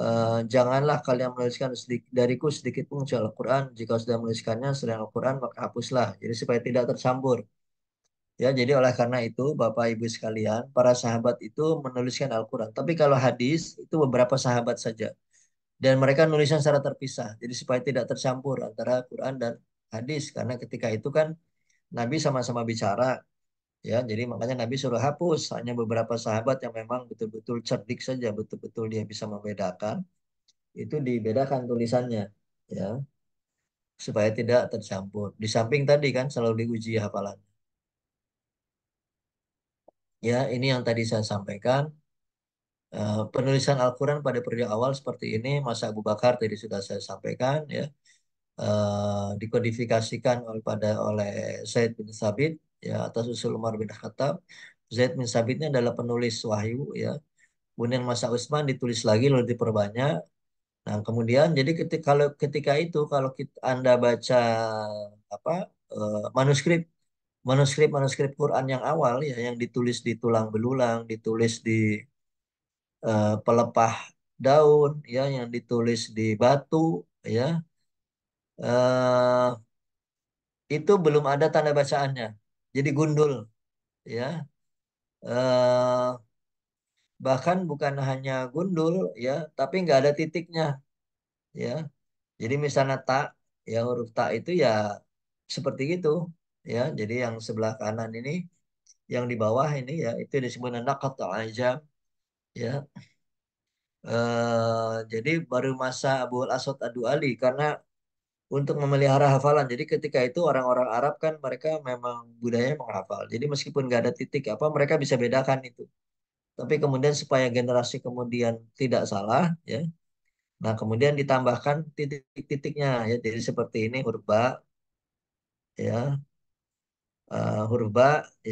uh, janganlah kalian menuliskan sedikit, dariku sedikit pun kecuali quran Jika sudah menuliskannya sedang Al-Qur'an maka hapuslah. Jadi supaya tidak tercampur. Ya, jadi oleh karena itu Bapak Ibu sekalian, para sahabat itu menuliskan Al-Qur'an. Tapi kalau hadis itu beberapa sahabat saja dan mereka nulisnya secara terpisah jadi supaya tidak tercampur antara Quran dan hadis karena ketika itu kan Nabi sama-sama bicara ya jadi makanya Nabi suruh hapus hanya beberapa sahabat yang memang betul-betul cerdik saja betul-betul dia bisa membedakan itu dibedakan tulisannya ya supaya tidak tercampur di samping tadi kan selalu diuji hafalan ya ini yang tadi saya sampaikan Eh, penulisan Al-Quran pada periode awal seperti ini, masa Abu Bakar tadi sudah saya sampaikan ya, uh, dikodifikasikan oleh pada oleh Zaid bin Sabit ya atas usul Umar bin Khattab. Zaid bin Sabitnya adalah penulis wahyu ya. Kemudian masa Utsman ditulis lagi lalu diperbanyak. Nah kemudian jadi ketika kalau ketika itu kalau kita, anda baca apa uh, manuskrip manuskrip manuskrip Quran yang awal ya yang ditulis di tulang belulang ditulis di Eh, pelepah daun ya yang ditulis di batu ya eh, itu belum ada tanda bacaannya jadi gundul ya eh, bahkan bukan hanya gundul ya tapi nggak ada titiknya ya jadi misalnya tak ya huruf tak itu ya seperti itu ya jadi yang sebelah kanan ini yang di bawah ini ya itu disebut atau ajam ya uh, jadi baru masa Abu al Aswad Adu Ali karena untuk memelihara hafalan. Jadi ketika itu orang-orang Arab kan mereka memang budaya menghafal. Jadi meskipun nggak ada titik apa mereka bisa bedakan itu. Tapi kemudian supaya generasi kemudian tidak salah ya. Nah, kemudian ditambahkan titik-titiknya ya jadi seperti ini huruf ya. Uh, eh, huruf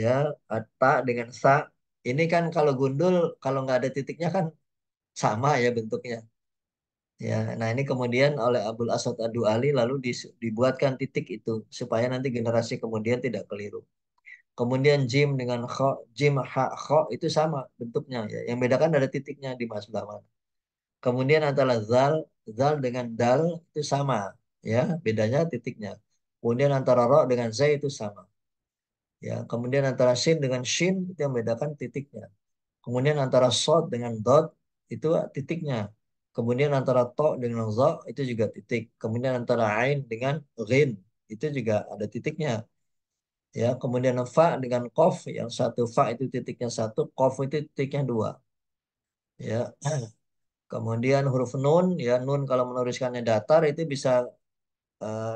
ya ta dengan sa ini kan kalau gundul, kalau nggak ada titiknya kan sama ya bentuknya. Ya, nah ini kemudian oleh Abdul Asad Adu Ali lalu dibuatkan titik itu supaya nanti generasi kemudian tidak keliru. Kemudian jim dengan kho, jim ha kho itu sama bentuknya ya. Yang bedakan ada titiknya di mas mana. Kemudian antara zal, zal dengan dal itu sama ya, bedanya titiknya. Kemudian antara ro dengan Z itu sama ya kemudian antara sin dengan shin itu yang membedakan titiknya kemudian antara sod dengan dot itu titiknya kemudian antara to dengan zo itu juga titik kemudian antara ain dengan rin itu juga ada titiknya ya kemudian fa dengan kof yang satu fa itu titiknya satu kof itu titiknya dua ya *clears throat* Kemudian huruf nun, ya nun kalau menuliskannya datar itu bisa uh,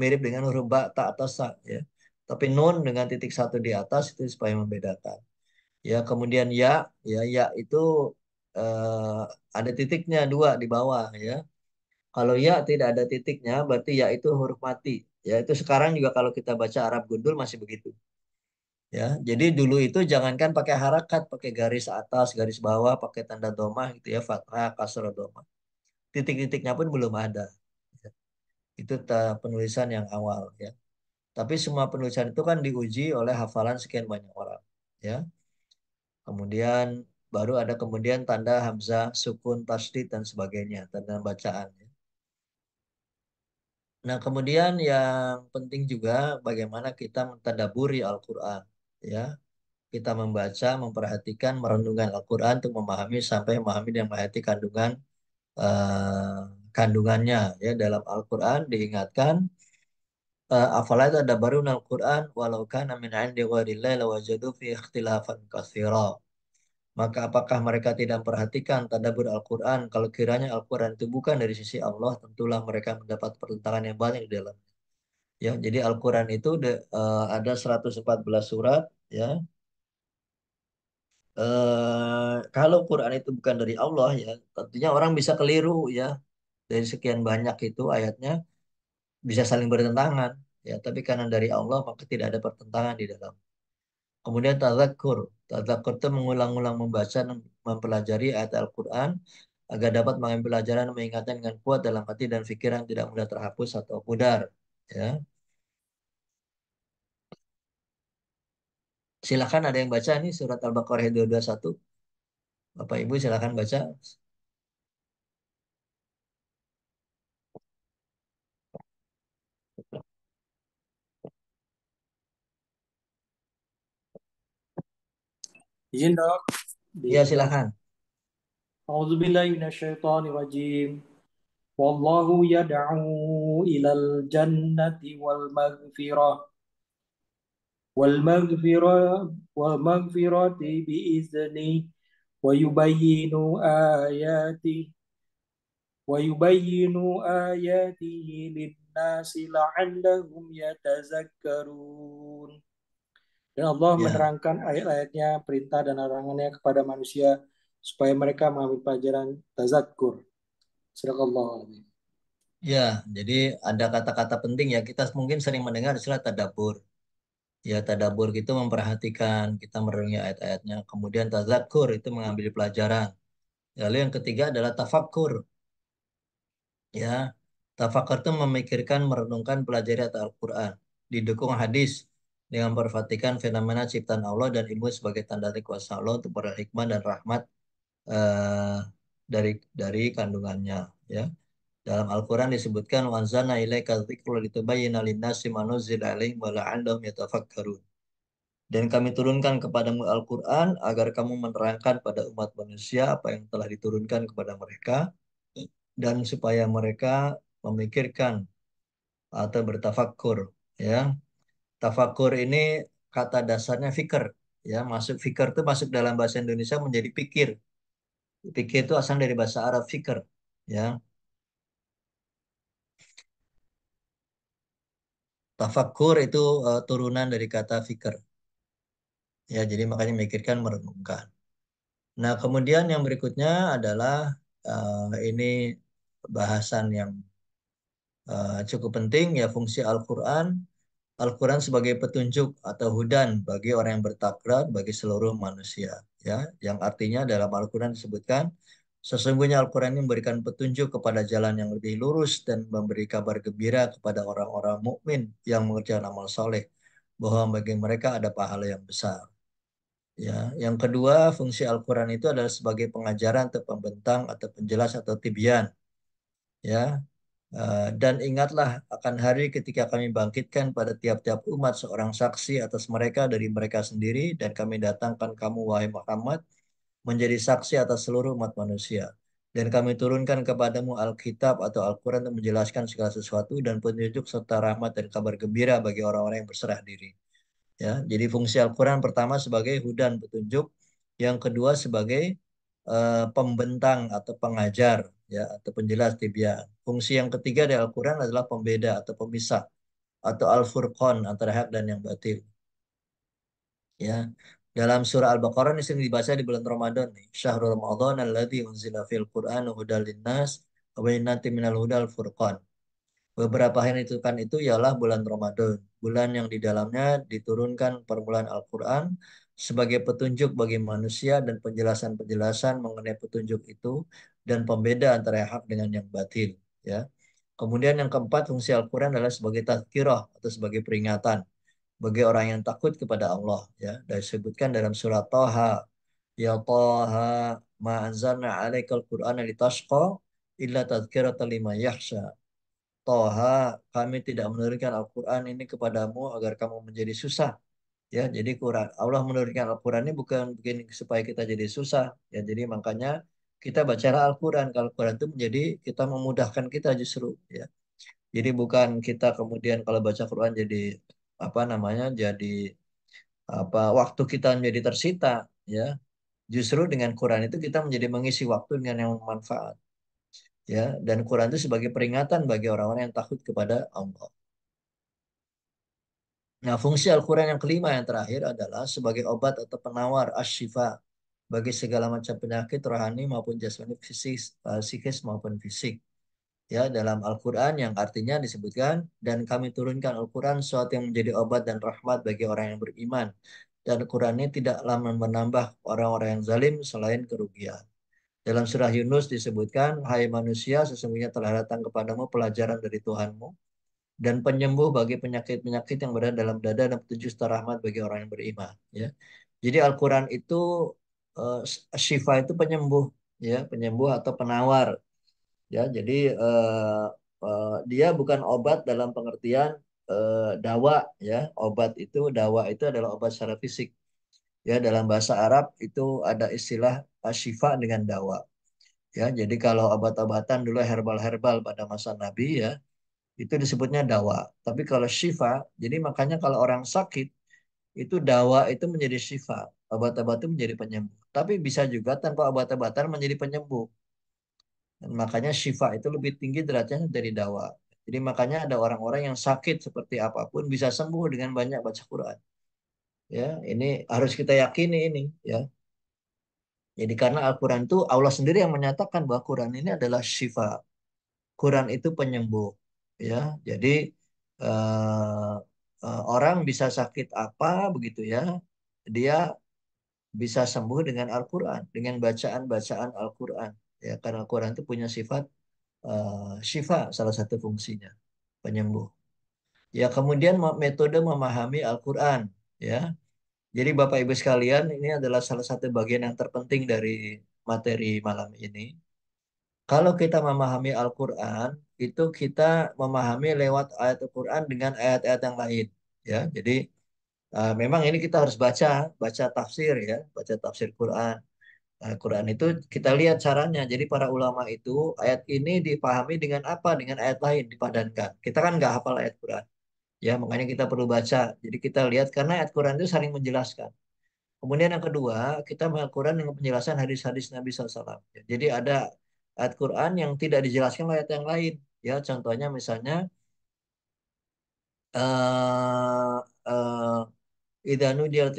mirip dengan huruf ba, ta atau sa, ya. Tapi nun dengan titik satu di atas itu supaya membedakan. Ya, kemudian ya, ya, ya itu uh, ada titiknya dua di bawah ya. Kalau ya tidak ada titiknya, berarti ya itu huruf mati. Ya itu sekarang juga kalau kita baca Arab gundul masih begitu. Ya, jadi dulu itu jangankan pakai harakat, pakai garis atas, garis bawah, pakai tanda domah gitu ya, fathah, kasro domah. Titik-titiknya pun belum ada. Ya, itu penulisan yang awal ya. Tapi semua penulisan itu kan diuji oleh hafalan sekian banyak orang, ya. Kemudian baru ada kemudian tanda hamzah, sukun, tasdid dan sebagainya, tanda bacaan. Ya. Nah, kemudian yang penting juga bagaimana kita mentadaburi Al-Qur'an, ya. Kita membaca, memperhatikan, merenungkan Al-Qur'an untuk memahami sampai memahami dan menghayati kandungan uh, kandungannya ya dalam Al-Qur'an diingatkan Eh, afala itu ada baru al Quran walau kana min indi ghairillah lawajadu fi ikhtilafan katsira. Maka apakah mereka tidak memperhatikan tadabbur Al-Qur'an kalau kiranya Al-Qur'an itu bukan dari sisi Allah tentulah mereka mendapat pertentangan yang banyak di dalamnya. Ya, jadi Al-Qur'an itu de, uh, ada 114 surat ya. Eh, kalau Quran itu bukan dari Allah ya, tentunya orang bisa keliru ya. Dari sekian banyak itu ayatnya bisa saling bertentangan ya tapi karena dari Allah maka tidak ada pertentangan di dalam kemudian tazakur tazakur itu mengulang-ulang membaca mempelajari ayat Al-Quran agar dapat mengambil pelajaran mengingatkan dengan kuat dalam hati dan pikiran tidak mudah terhapus atau pudar ya silakan ada yang baca nih surat Al-Baqarah 221 Bapak Ibu silakan baca Izin dok. Iya silahkan. A'udzubillahi minasyaitonirrajim. Wallahu yad'u ilal jannati wal maghfirah. Wal maghfirah wal maghfirati bi'izni wa yubayyinu ayati wa yubayyinu ayatihi lin-nasi la'allahum yatazakkarun. Dan Allah yeah. menerangkan ayat-ayatnya, perintah dan larangannya kepada manusia supaya mereka mengambil pelajaran tazakur. Allah. Ya, jadi ada kata-kata penting ya. Kita mungkin sering mendengar istilah tadabur. Ya, tadabur itu memperhatikan, kita merenungi ayat-ayatnya. Kemudian tazakur itu mengambil pelajaran. Lalu yang ketiga adalah tafakur. Ya, tafakur itu memikirkan, merenungkan pelajari Al-Quran. Didukung hadis dengan memperhatikan fenomena ciptaan Allah dan ilmu sebagai tanda dari kuasa Allah untuk para hikmah dan rahmat uh, dari dari kandungannya ya dalam Al-Quran disebutkan wanzana ilaika dzikra litubayyana lin-nasi ma nuzila yatafakkarun dan kami turunkan kepadamu Al-Quran agar kamu menerangkan pada umat manusia apa yang telah diturunkan kepada mereka dan supaya mereka memikirkan atau bertafakkur ya Tafakur ini kata dasarnya fikir, ya masuk fikir itu masuk dalam bahasa Indonesia menjadi pikir. Pikir itu asal dari bahasa Arab fikir, ya. Tafakur itu uh, turunan dari kata fikir. Ya, jadi makanya mikirkan merenungkan. Nah, kemudian yang berikutnya adalah uh, ini bahasan yang uh, cukup penting ya fungsi Al-Qur'an Al-Quran sebagai petunjuk atau hudan bagi orang yang bertakwa bagi seluruh manusia ya yang artinya dalam Al-Quran disebutkan sesungguhnya Al-Quran ini memberikan petunjuk kepada jalan yang lebih lurus dan memberi kabar gembira kepada orang-orang mukmin yang mengerjakan amal soleh bahwa bagi mereka ada pahala yang besar ya yang kedua fungsi Al-Quran itu adalah sebagai pengajaran atau pembentang atau penjelas atau tibian ya Eh, dan ingatlah akan hari ketika kami bangkitkan pada tiap-tiap umat seorang saksi atas mereka dari mereka sendiri dan kami datangkan kamu wahai Muhammad menjadi saksi atas seluruh umat manusia. Dan kami turunkan kepadamu Alkitab atau Al-Quran untuk menjelaskan segala sesuatu dan petunjuk serta rahmat dan kabar gembira bagi orang-orang yang berserah diri. Ya, jadi fungsi Al-Quran pertama sebagai hudan petunjuk, yang kedua sebagai Eh, pembentang atau pengajar ya atau penjelas tibian. Fungsi yang ketiga dari Al-Qur'an adalah pembeda atau pemisah atau al-furqan antara hak dan yang batil. Ya. Dalam surah Al-Baqarah ini sering dibaca di bulan Ramadan nih. Syahrul Ramadan alladzi unzila fil Qur'an hudal linnas wa minal hudal furqan. Beberapa hari itu kan itu ialah bulan Ramadan, bulan yang di dalamnya diturunkan permulaan Al-Qur'an sebagai petunjuk bagi manusia dan penjelasan-penjelasan mengenai petunjuk itu dan pembeda antara yang hak dengan yang batil ya. Kemudian yang keempat fungsi Al-Qur'an adalah sebagai tazkirah atau sebagai peringatan bagi orang yang takut kepada Allah ya. Disebutkan dalam surat Toha. ya Toha ma anzalna 'alaikal Qur'an alitashqa illa tazkirah talima yakhsha Toha, kami tidak menurunkan Al-Quran ini kepadamu agar kamu menjadi susah ya jadi Quran Allah menurunkan Al-Quran ini bukan bikin supaya kita jadi susah ya jadi makanya kita baca Al-Quran kalau al Quran itu menjadi kita memudahkan kita justru ya jadi bukan kita kemudian kalau baca Quran jadi apa namanya jadi apa waktu kita menjadi tersita ya justru dengan Quran itu kita menjadi mengisi waktu dengan yang manfaat ya dan Quran itu sebagai peringatan bagi orang-orang yang takut kepada Allah Nah, fungsi Al-Quran yang kelima yang terakhir adalah sebagai obat atau penawar asyifa bagi segala macam penyakit rohani maupun jasmani fisik, eh, psikis maupun fisik. Ya, dalam Al-Quran yang artinya disebutkan, dan kami turunkan Al-Quran suatu yang menjadi obat dan rahmat bagi orang yang beriman. Dan Quran ini tidaklah menambah orang-orang yang zalim selain kerugian. Dalam surah Yunus disebutkan, Hai manusia, sesungguhnya telah datang kepadamu pelajaran dari Tuhanmu dan penyembuh bagi penyakit-penyakit yang berada dalam dada dan petunjuk serta rahmat bagi orang yang beriman ya jadi Al-Quran itu uh, syifa itu penyembuh ya penyembuh atau penawar ya jadi uh, uh, dia bukan obat dalam pengertian uh, dawa ya obat itu dawa itu adalah obat secara fisik ya dalam bahasa Arab itu ada istilah syifa dengan dawa ya jadi kalau obat-obatan dulu herbal-herbal pada masa Nabi ya itu disebutnya dawa. Tapi kalau syifa, jadi makanya kalau orang sakit itu dawa itu menjadi syifa, obat itu menjadi penyembuh. Tapi bisa juga tanpa obat-obatan menjadi penyembuh. Dan makanya syifa itu lebih tinggi derajatnya dari dawa. Jadi makanya ada orang-orang yang sakit seperti apapun bisa sembuh dengan banyak baca Quran. Ya, ini harus kita yakini ini, ya. Jadi karena Al-Quran itu Allah sendiri yang menyatakan bahwa Quran ini adalah syifa. Quran itu penyembuh ya jadi eh, eh, orang bisa sakit apa begitu ya dia bisa sembuh dengan Al-Quran dengan bacaan-bacaan Al-Quran ya karena Al-Quran itu punya sifat uh, syifa salah satu fungsinya penyembuh ya kemudian metode memahami Al-Quran ya jadi Bapak Ibu sekalian ini adalah salah satu bagian yang terpenting dari materi malam ini kalau kita memahami Al-Quran, itu kita memahami lewat ayat Al-Quran dengan ayat-ayat yang lain. Ya, jadi uh, memang ini kita harus baca, baca tafsir ya, baca tafsir Quran. al eh, Quran itu kita lihat caranya. Jadi para ulama itu ayat ini dipahami dengan apa? Dengan ayat lain dipadankan. Kita kan nggak hafal ayat Quran. Ya, makanya kita perlu baca. Jadi kita lihat karena ayat Quran itu saling menjelaskan. Kemudian yang kedua, kita menghafal Quran dengan penjelasan hadis-hadis Nabi SAW. Jadi ada ayat Quran yang tidak dijelaskan oleh ayat yang lain. Ya, contohnya misalnya uh, uh, yang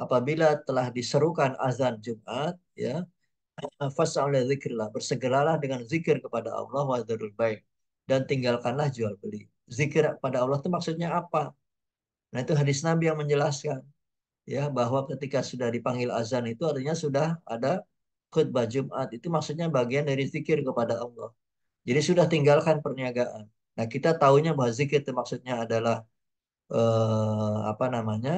Apabila telah diserukan azan Jumat, ya, fasa bersegeralah dengan zikir kepada Allah wa baik dan tinggalkanlah jual beli. Zikir kepada Allah itu maksudnya apa? Nah, itu hadis Nabi yang menjelaskan ya bahwa ketika sudah dipanggil azan itu artinya sudah ada khutbah Jumat itu maksudnya bagian dari zikir kepada Allah. Jadi sudah tinggalkan perniagaan. Nah, kita tahunya bahwa zikir itu maksudnya adalah eh, apa namanya?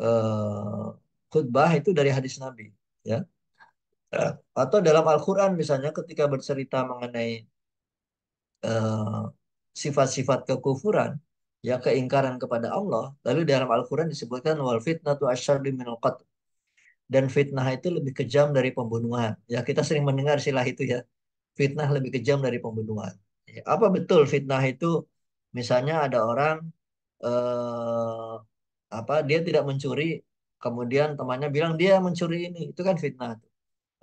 eh, khutbah itu dari hadis Nabi, ya. Atau dalam Al-Qur'an misalnya ketika bercerita mengenai eh, sifat-sifat kekufuran ya keingkaran kepada Allah lalu dalam Al-Qur'an disebutkan wal fitnatu asyaddu minal qatl dan fitnah itu lebih kejam dari pembunuhan ya kita sering mendengar istilah itu ya fitnah lebih kejam dari pembunuhan ya, apa betul fitnah itu misalnya ada orang eh, apa dia tidak mencuri kemudian temannya bilang dia mencuri ini itu kan fitnah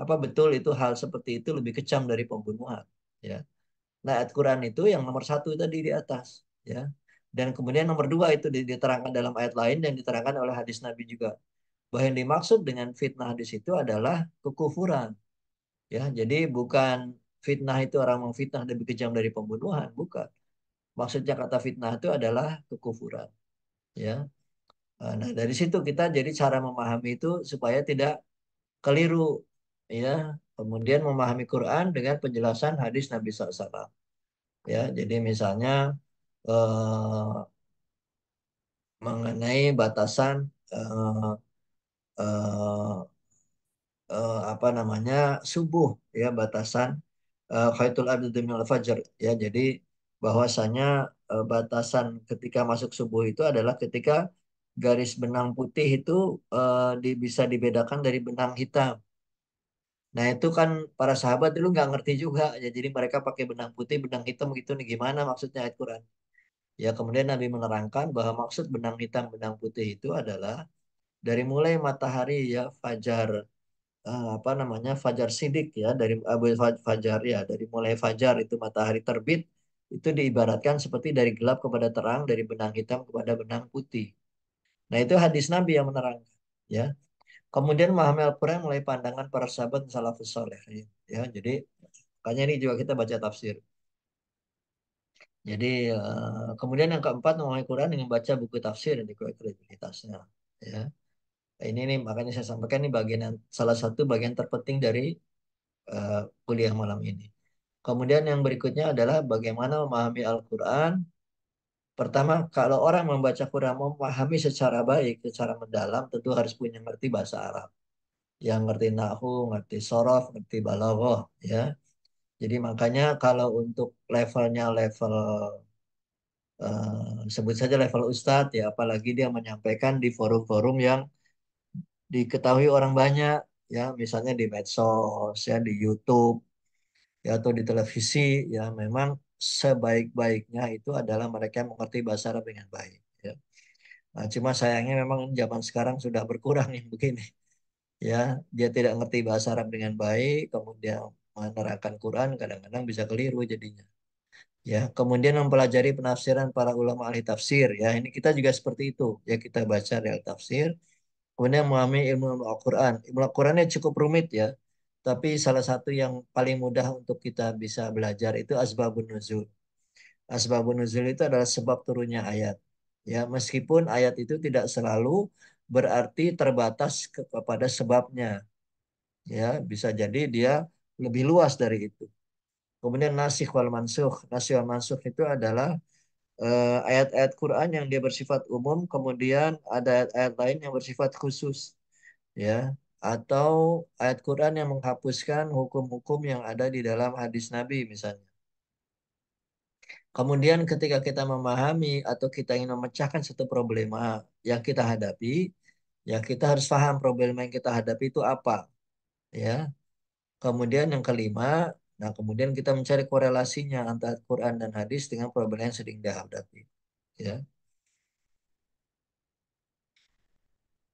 apa betul itu hal seperti itu lebih kejam dari pembunuhan ya nah Al-Quran itu yang nomor satu tadi di atas ya dan kemudian nomor dua itu diterangkan dalam ayat lain dan diterangkan oleh hadis Nabi juga. Bahwa yang dimaksud dengan fitnah di situ adalah kekufuran. Ya, jadi bukan fitnah itu orang memfitnah lebih kejam dari pembunuhan, bukan. Maksudnya kata fitnah itu adalah kekufuran. Ya. Eh, nah, dari situ kita jadi cara memahami itu supaya tidak keliru ya, kemudian memahami Quran dengan penjelasan hadis Nabi SAW. Ya, jadi misalnya eh, mengenai batasan eh, eh, eh, apa namanya subuh ya batasan eh, khaitul abdi fajar ya jadi bahwasanya eh, batasan ketika masuk subuh itu adalah ketika garis benang putih itu eh, di, bisa dibedakan dari benang hitam Nah itu kan para sahabat dulu nggak ngerti juga, ya, jadi mereka pakai benang putih, benang hitam gitu nih gimana maksudnya al Quran. Ya, kemudian Nabi menerangkan bahwa maksud benang hitam benang putih itu adalah dari mulai matahari ya fajar eh, apa namanya fajar sidik ya dari abu fajar ya dari mulai fajar itu matahari terbit itu diibaratkan seperti dari gelap kepada terang dari benang hitam kepada benang putih. Nah, itu hadis Nabi yang menerangkan ya. Kemudian Muhammad Al-Qur'an mulai pandangan para sahabat salafus saleh ya. Jadi makanya ini juga kita baca tafsir. Jadi eh, kemudian yang keempat memahami Quran dengan baca buku tafsir dan ikut kredibilitasnya. Ya. Ini nih makanya saya sampaikan ini bagian yang, salah satu bagian terpenting dari uh, kuliah malam ini. Kemudian yang berikutnya adalah bagaimana memahami Al-Quran. Pertama, kalau orang membaca Quran memahami secara baik, secara mendalam, tentu harus punya ngerti bahasa Arab. Yang ngerti nahu, ngerti sorof, ngerti balaghah, ya jadi makanya kalau untuk levelnya level uh, sebut saja level ustadz ya apalagi dia menyampaikan di forum-forum yang diketahui orang banyak ya misalnya di medsos ya di YouTube ya atau di televisi ya memang sebaik-baiknya itu adalah mereka mengerti bahasa Arab dengan baik ya. Nah, cuma sayangnya memang zaman sekarang sudah berkurang *laughs* yang begini ya dia tidak ngerti bahasa Arab dengan baik kemudian menerangkan Quran kadang-kadang bisa keliru jadinya. Ya, kemudian mempelajari penafsiran para ulama ahli tafsir ya. Ini kita juga seperti itu. Ya kita baca real tafsir, kemudian memahami ilmu Al-Qur'an. Ilmu Al-Qur'annya cukup rumit ya. Tapi salah satu yang paling mudah untuk kita bisa belajar itu asbabun nuzul. Asbabun nuzul itu adalah sebab turunnya ayat. Ya, meskipun ayat itu tidak selalu berarti terbatas kepada sebabnya. Ya, bisa jadi dia lebih luas dari itu. Kemudian nasikh wal mansukh. Nasikh wal mansukh itu adalah ayat eh, ayat-ayat Quran yang dia bersifat umum, kemudian ada ayat-ayat lain yang bersifat khusus. Ya, atau ayat Quran yang menghapuskan hukum-hukum yang ada di dalam hadis Nabi misalnya. Kemudian ketika kita memahami atau kita ingin memecahkan satu problema yang kita hadapi, ya kita harus paham problema yang kita hadapi itu apa. Ya. Kemudian yang kelima, nah kemudian kita mencari korelasinya antara Quran dan hadis dengan problem yang sering dihadapi. Ya.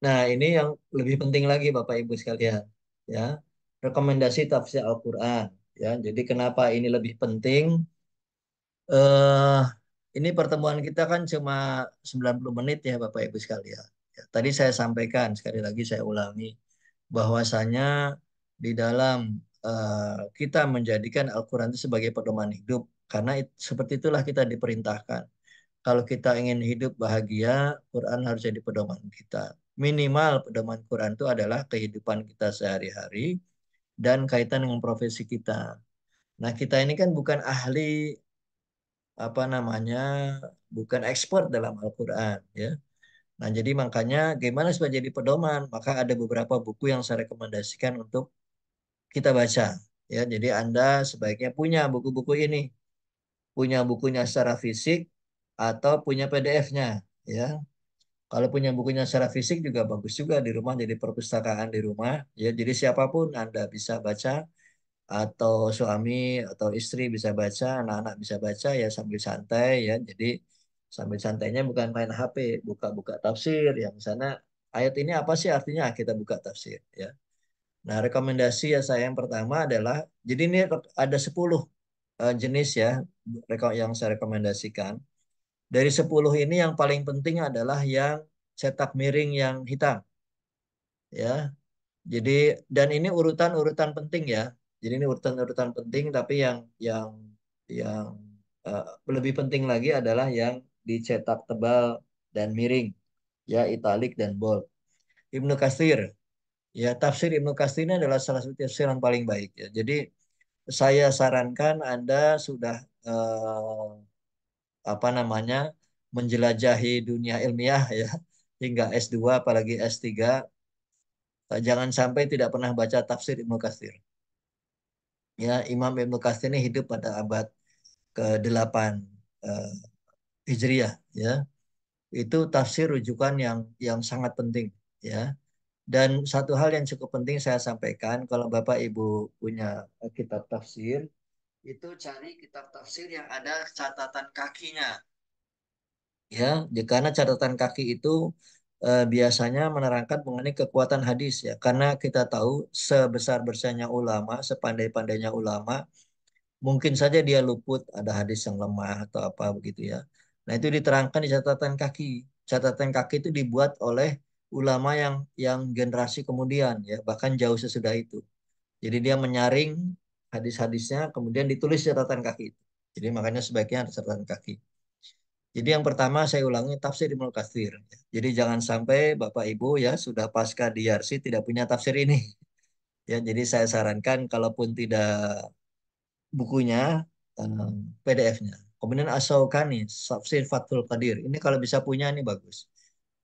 Nah, ini yang lebih penting lagi Bapak Ibu sekalian, ya. Rekomendasi tafsir Al-Qur'an, ya. Jadi kenapa ini lebih penting? uh, ini pertemuan kita kan cuma 90 menit ya Bapak Ibu sekalian. Ya, tadi saya sampaikan sekali lagi saya ulangi bahwasanya di dalam uh, kita menjadikan Al-Quran itu sebagai pedoman hidup. Karena it, seperti itulah kita diperintahkan. Kalau kita ingin hidup bahagia, Quran harus jadi pedoman kita. Minimal pedoman Quran itu adalah kehidupan kita sehari-hari dan kaitan dengan profesi kita. Nah, kita ini kan bukan ahli apa namanya, bukan expert dalam Al-Qur'an, ya. Nah, jadi makanya gimana supaya jadi pedoman? Maka ada beberapa buku yang saya rekomendasikan untuk kita baca. Ya, jadi Anda sebaiknya punya buku-buku ini. Punya bukunya secara fisik atau punya PDF-nya, ya. Kalau punya bukunya secara fisik juga bagus juga di rumah jadi perpustakaan di rumah, ya. Jadi siapapun Anda bisa baca atau suami atau istri bisa baca, anak-anak bisa baca ya sambil santai ya. Jadi sambil santainya bukan main HP, buka-buka tafsir ya. Misalnya ayat ini apa sih artinya kita buka tafsir ya. Nah, rekomendasi ya saya yang pertama adalah jadi ini ada 10 eh, jenis ya yang saya rekomendasikan. Dari 10 ini yang paling penting adalah yang cetak miring yang hitam. Ya. Jadi dan ini urutan-urutan penting ya. Jadi ini urutan-urutan penting tapi yang yang yang uh, lebih penting lagi adalah yang dicetak tebal dan miring ya italik dan bold. Ibnu Katsir Ya, tafsir Ibnu Katsir ini adalah salah satu tafsir yang paling baik ya. Jadi saya sarankan Anda sudah eh, apa namanya? menjelajahi dunia ilmiah ya hingga S2 apalagi S3 eh, jangan sampai tidak pernah baca tafsir Ibnu Kastir. Ya, Imam Ibnu Kastir ini hidup pada abad ke-8 eh, Hijriah ya. Itu tafsir rujukan yang yang sangat penting ya dan satu hal yang cukup penting saya sampaikan, kalau Bapak Ibu punya kitab tafsir, itu cari kitab tafsir yang ada catatan kakinya. Ya, karena catatan kaki itu eh, biasanya menerangkan mengenai kekuatan hadis ya. Karena kita tahu sebesar-besarnya ulama, sepandai-pandainya ulama, mungkin saja dia luput ada hadis yang lemah atau apa begitu ya. Nah, itu diterangkan di catatan kaki. Catatan kaki itu dibuat oleh ulama yang yang generasi kemudian ya bahkan jauh sesudah itu. Jadi dia menyaring hadis-hadisnya kemudian ditulis catatan kaki. Jadi makanya sebaiknya ada catatan kaki. Jadi yang pertama saya ulangi tafsir Ibnu Katsir. Jadi jangan sampai Bapak Ibu ya sudah pasca diarsi tidak punya tafsir ini. *laughs* Ya, jadi saya sarankan kalaupun tidak bukunya eh, PDF-nya. Kemudian Asaukani, Tafsir Fathul Qadir. Ini kalau bisa punya ini bagus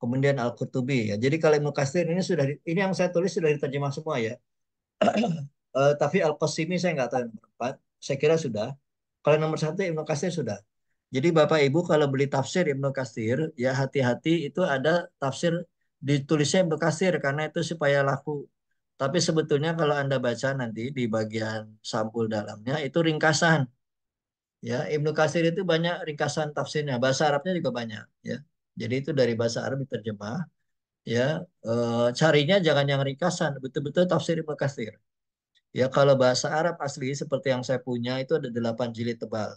kemudian Al-Qurtubi ya. Jadi kalau Ibnu Katsir ini sudah di, ini yang saya tulis sudah diterjemah semua ya. uh, *clears throat* tapi Al-Qasimi saya nggak tahu nomor saya kira sudah. Kalau nomor satu Ibnu Katsir sudah. Jadi Bapak Ibu kalau beli tafsir Ibnu Katsir ya hati-hati itu ada tafsir ditulisnya Ibnu Katsir karena itu supaya laku. Tapi sebetulnya kalau Anda baca nanti di bagian sampul dalamnya itu ringkasan. Ya, Ibnu Katsir itu banyak ringkasan tafsirnya, bahasa Arabnya juga banyak, ya. Jadi itu dari bahasa Arab terjemah, Ya, e, carinya jangan yang ringkasan, betul-betul tafsir Ibnu Katsir. Ya, kalau bahasa Arab asli seperti yang saya punya itu ada delapan jilid tebal.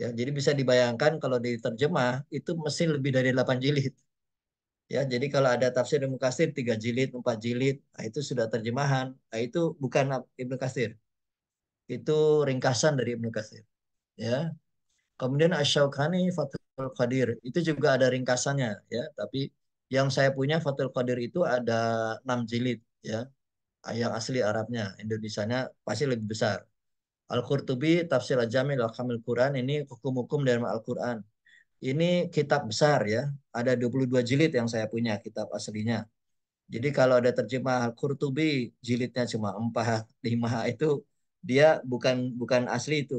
Ya, jadi bisa dibayangkan kalau diterjemah itu mesti lebih dari delapan jilid. Ya, jadi kalau ada tafsir Ibnu Katsir tiga jilid, empat jilid, nah itu sudah terjemahan. Nah itu bukan Ibnu Katsir. Itu ringkasan dari Ibnu Katsir. Ya, Kemudian Asyaukani Fathul Qadir itu juga ada ringkasannya ya, tapi yang saya punya Fathul Qadir itu ada enam jilid ya. Yang asli Arabnya, Indonesianya pasti lebih besar. Al-Qurtubi Tafsir Al-Jamil Al-Kamil Quran ini hukum-hukum dari Al-Quran. Ini kitab besar ya, ada 22 jilid yang saya punya kitab aslinya. Jadi kalau ada terjemah Al-Qurtubi jilidnya cuma empat lima itu dia bukan bukan asli itu.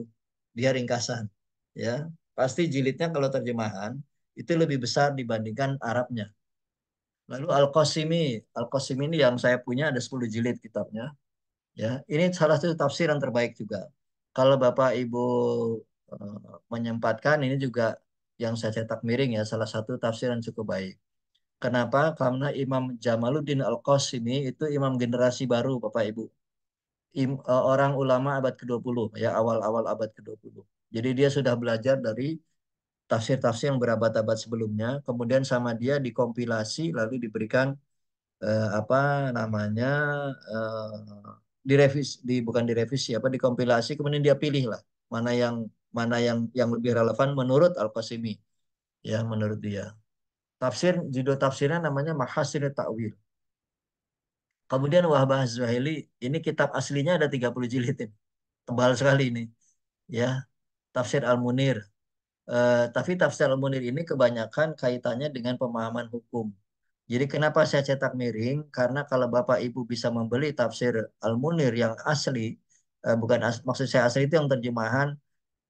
Dia ringkasan ya pasti jilidnya kalau terjemahan itu lebih besar dibandingkan Arabnya. Lalu Al-Qasimi, Al-Qasimi ini yang saya punya ada 10 jilid kitabnya. Ya, ini salah satu tafsiran terbaik juga. Kalau Bapak Ibu e, menyempatkan ini juga yang saya cetak miring ya, salah satu tafsiran cukup baik. Kenapa? Karena Imam Jamaluddin Al-Qasimi itu imam generasi baru Bapak Ibu. Im, e, orang ulama abad ke-20 ya, awal-awal abad ke-20. Jadi dia sudah belajar dari tafsir-tafsir yang berabad-abad sebelumnya, kemudian sama dia dikompilasi lalu diberikan eh, apa namanya eh, direvisi, di bukan direvisi apa dikompilasi kemudian dia pilih lah mana yang mana yang yang lebih relevan menurut Al-Qasimi ya menurut dia. Tafsir judul tafsirnya namanya Mahasir Ta'wil. Kemudian Wahbah Zuhaili ini kitab aslinya ada 30 jilid ini. Tebal sekali ini. Ya, tafsir Al-Munir. Uh, tapi tafsir Al-Munir ini kebanyakan kaitannya dengan pemahaman hukum. Jadi kenapa saya cetak miring? Karena kalau Bapak Ibu bisa membeli tafsir Al-Munir yang asli, uh, bukan as maksud saya asli itu yang terjemahan,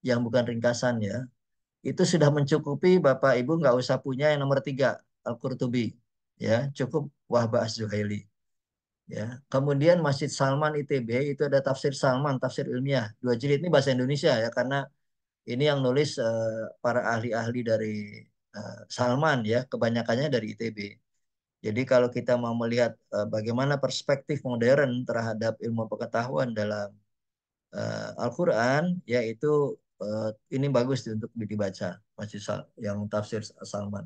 yang bukan ringkasan ya, itu sudah mencukupi Bapak Ibu nggak usah punya yang nomor tiga, Al-Qurtubi. Ya, cukup Wahba Az-Zuhaili. Ya. Kemudian Masjid Salman ITB itu ada tafsir Salman, tafsir ilmiah. Dua jilid ini bahasa Indonesia ya karena ini yang nulis uh, para ahli-ahli dari uh, Salman ya, kebanyakannya dari ITB. Jadi kalau kita mau melihat uh, bagaimana perspektif modern terhadap ilmu pengetahuan dalam uh, Al-Qur'an yaitu uh, ini bagus untuk dibaca masih yang tafsir Salman.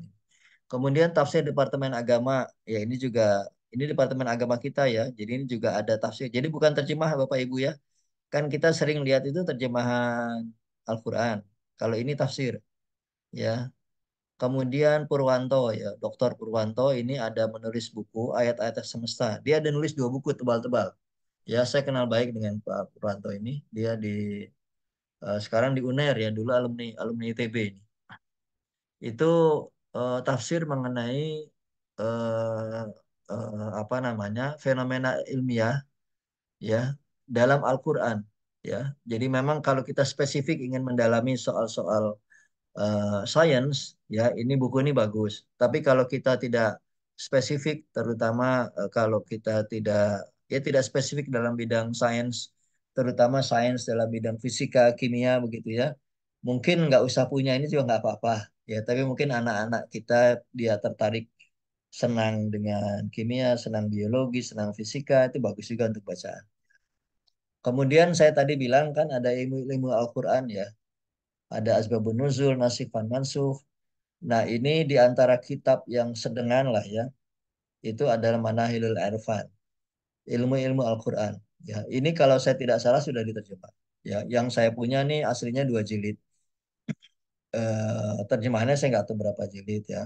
Kemudian tafsir Departemen Agama ya ini juga ini departemen agama kita ya. Jadi ini juga ada tafsir. Jadi bukan terjemah Bapak Ibu ya. Kan kita sering lihat itu terjemahan Al-Quran. Kalau ini tafsir. Ya. Kemudian Purwanto ya, Dokter Purwanto ini ada menulis buku ayat-ayat semesta. Dia ada nulis dua buku tebal-tebal. Ya, saya kenal baik dengan Pak Purwanto ini. Dia di uh, sekarang di UNER ya, dulu alumni alumni ITB ini. Itu uh, tafsir mengenai uh, uh, apa namanya? fenomena ilmiah ya dalam Al-Qur'an ya jadi memang kalau kita spesifik ingin mendalami soal-soal uh, science ya ini buku ini bagus tapi kalau kita tidak spesifik terutama uh, kalau kita tidak ya tidak spesifik dalam bidang sains, terutama sains dalam bidang fisika kimia begitu ya mungkin nggak usah punya ini juga nggak apa-apa ya tapi mungkin anak-anak kita dia tertarik senang dengan kimia senang biologi senang fisika itu bagus juga untuk bacaan Kemudian saya tadi bilang kan ada ilmu-ilmu Al-Quran ya. Ada Asbabun Nuzul, Nasifan mansuh. Nah ini di antara kitab yang sedengan lah ya. Itu adalah Manahilul Arfan. Ilmu-ilmu Al-Quran. Ya, ini kalau saya tidak salah sudah diterjemah. Ya, yang saya punya nih aslinya dua jilid. Uh, terjemahannya saya nggak tahu berapa jilid ya.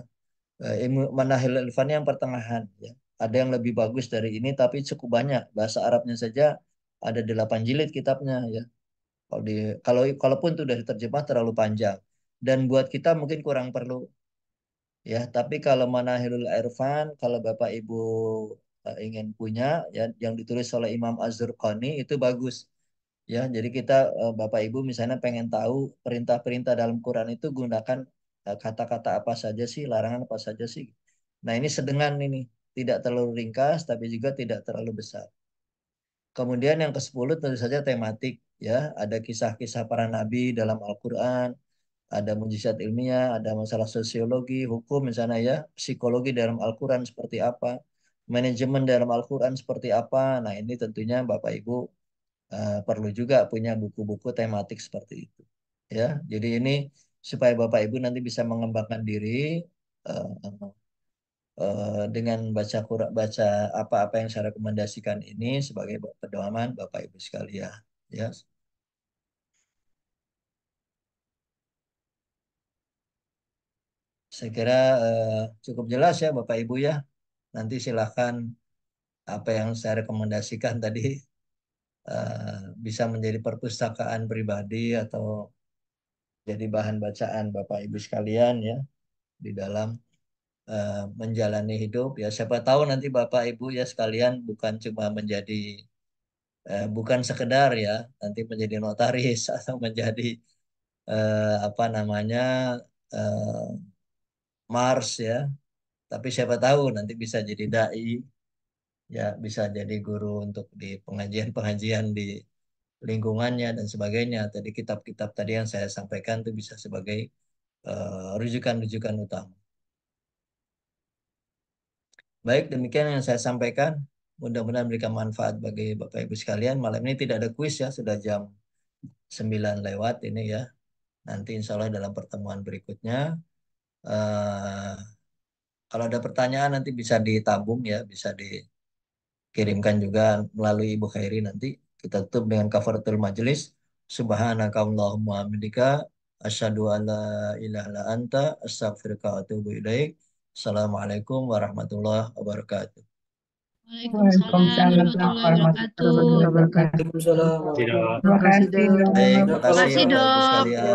Uh, ilmu Manahil Arfan yang pertengahan ya. Ada yang lebih bagus dari ini tapi cukup banyak. Bahasa Arabnya saja ada delapan jilid kitabnya ya kalau di kalau kalaupun itu sudah terjemah terlalu panjang dan buat kita mungkin kurang perlu ya tapi kalau mana Manahilul Irfan kalau Bapak Ibu eh, ingin punya ya yang ditulis oleh Imam Az-Zurqani itu bagus ya jadi kita eh, Bapak Ibu misalnya pengen tahu perintah-perintah dalam Quran itu gunakan eh, kata-kata apa saja sih larangan apa saja sih nah ini sedengan ini tidak terlalu ringkas tapi juga tidak terlalu besar Kemudian yang ke-10 tentu saja tematik ya, ada kisah-kisah para nabi dalam Al-Qur'an, ada mujizat ilmiah, ada masalah sosiologi, hukum misalnya ya, psikologi dalam Al-Qur'an seperti apa, manajemen dalam Al-Qur'an seperti apa. Nah, ini tentunya Bapak Ibu uh, perlu juga punya buku-buku tematik seperti itu. Ya, jadi ini supaya Bapak Ibu nanti bisa mengembangkan diri uh, Eh, dengan baca kurak baca apa-apa yang saya rekomendasikan ini sebagai pedoman Bapak Ibu sekalian ya. Yes. Saya kira uh, cukup jelas ya Bapak Ibu ya. Nanti silahkan apa yang saya rekomendasikan tadi uh, *laughs* bisa menjadi perpustakaan pribadi atau jadi bahan bacaan Bapak Ibu sekalian ya di dalam Eh, menjalani hidup ya siapa tahu nanti Bapak Ibu ya sekalian bukan cuma menjadi uh, bukan sekedar ya nanti menjadi notaris *laughs* atau menjadi uh, apa namanya uh, Mars ya tapi siapa tahu nanti bisa jadi dai ya bisa jadi guru untuk di pengajian-pengajian di lingkungannya dan sebagainya. Tadi kitab-kitab tadi yang saya sampaikan itu bisa sebagai rujukan-rujukan uh, rujukan -rujukan utama. Baik, demikian yang saya sampaikan. Mudah-mudahan memberikan manfaat bagi Bapak Ibu sekalian. Malam ini tidak ada kuis ya, sudah jam 9 lewat ini ya. Nanti insya Allah dalam pertemuan berikutnya. Uh, kalau ada pertanyaan nanti bisa ditabung ya, bisa dikirimkan juga melalui Ibu Khairi nanti. Kita tutup dengan kafaratul majelis. Subhanakallahumma hamdika asyhadu alla ilaha illa anta astaghfiruka Assalamualaikum warahmatullahi wabarakatuh. Waalaikumsalam warahmatullahi wabarakatuh. Terima kasih, Dok. Terima kasih, ya, Dok.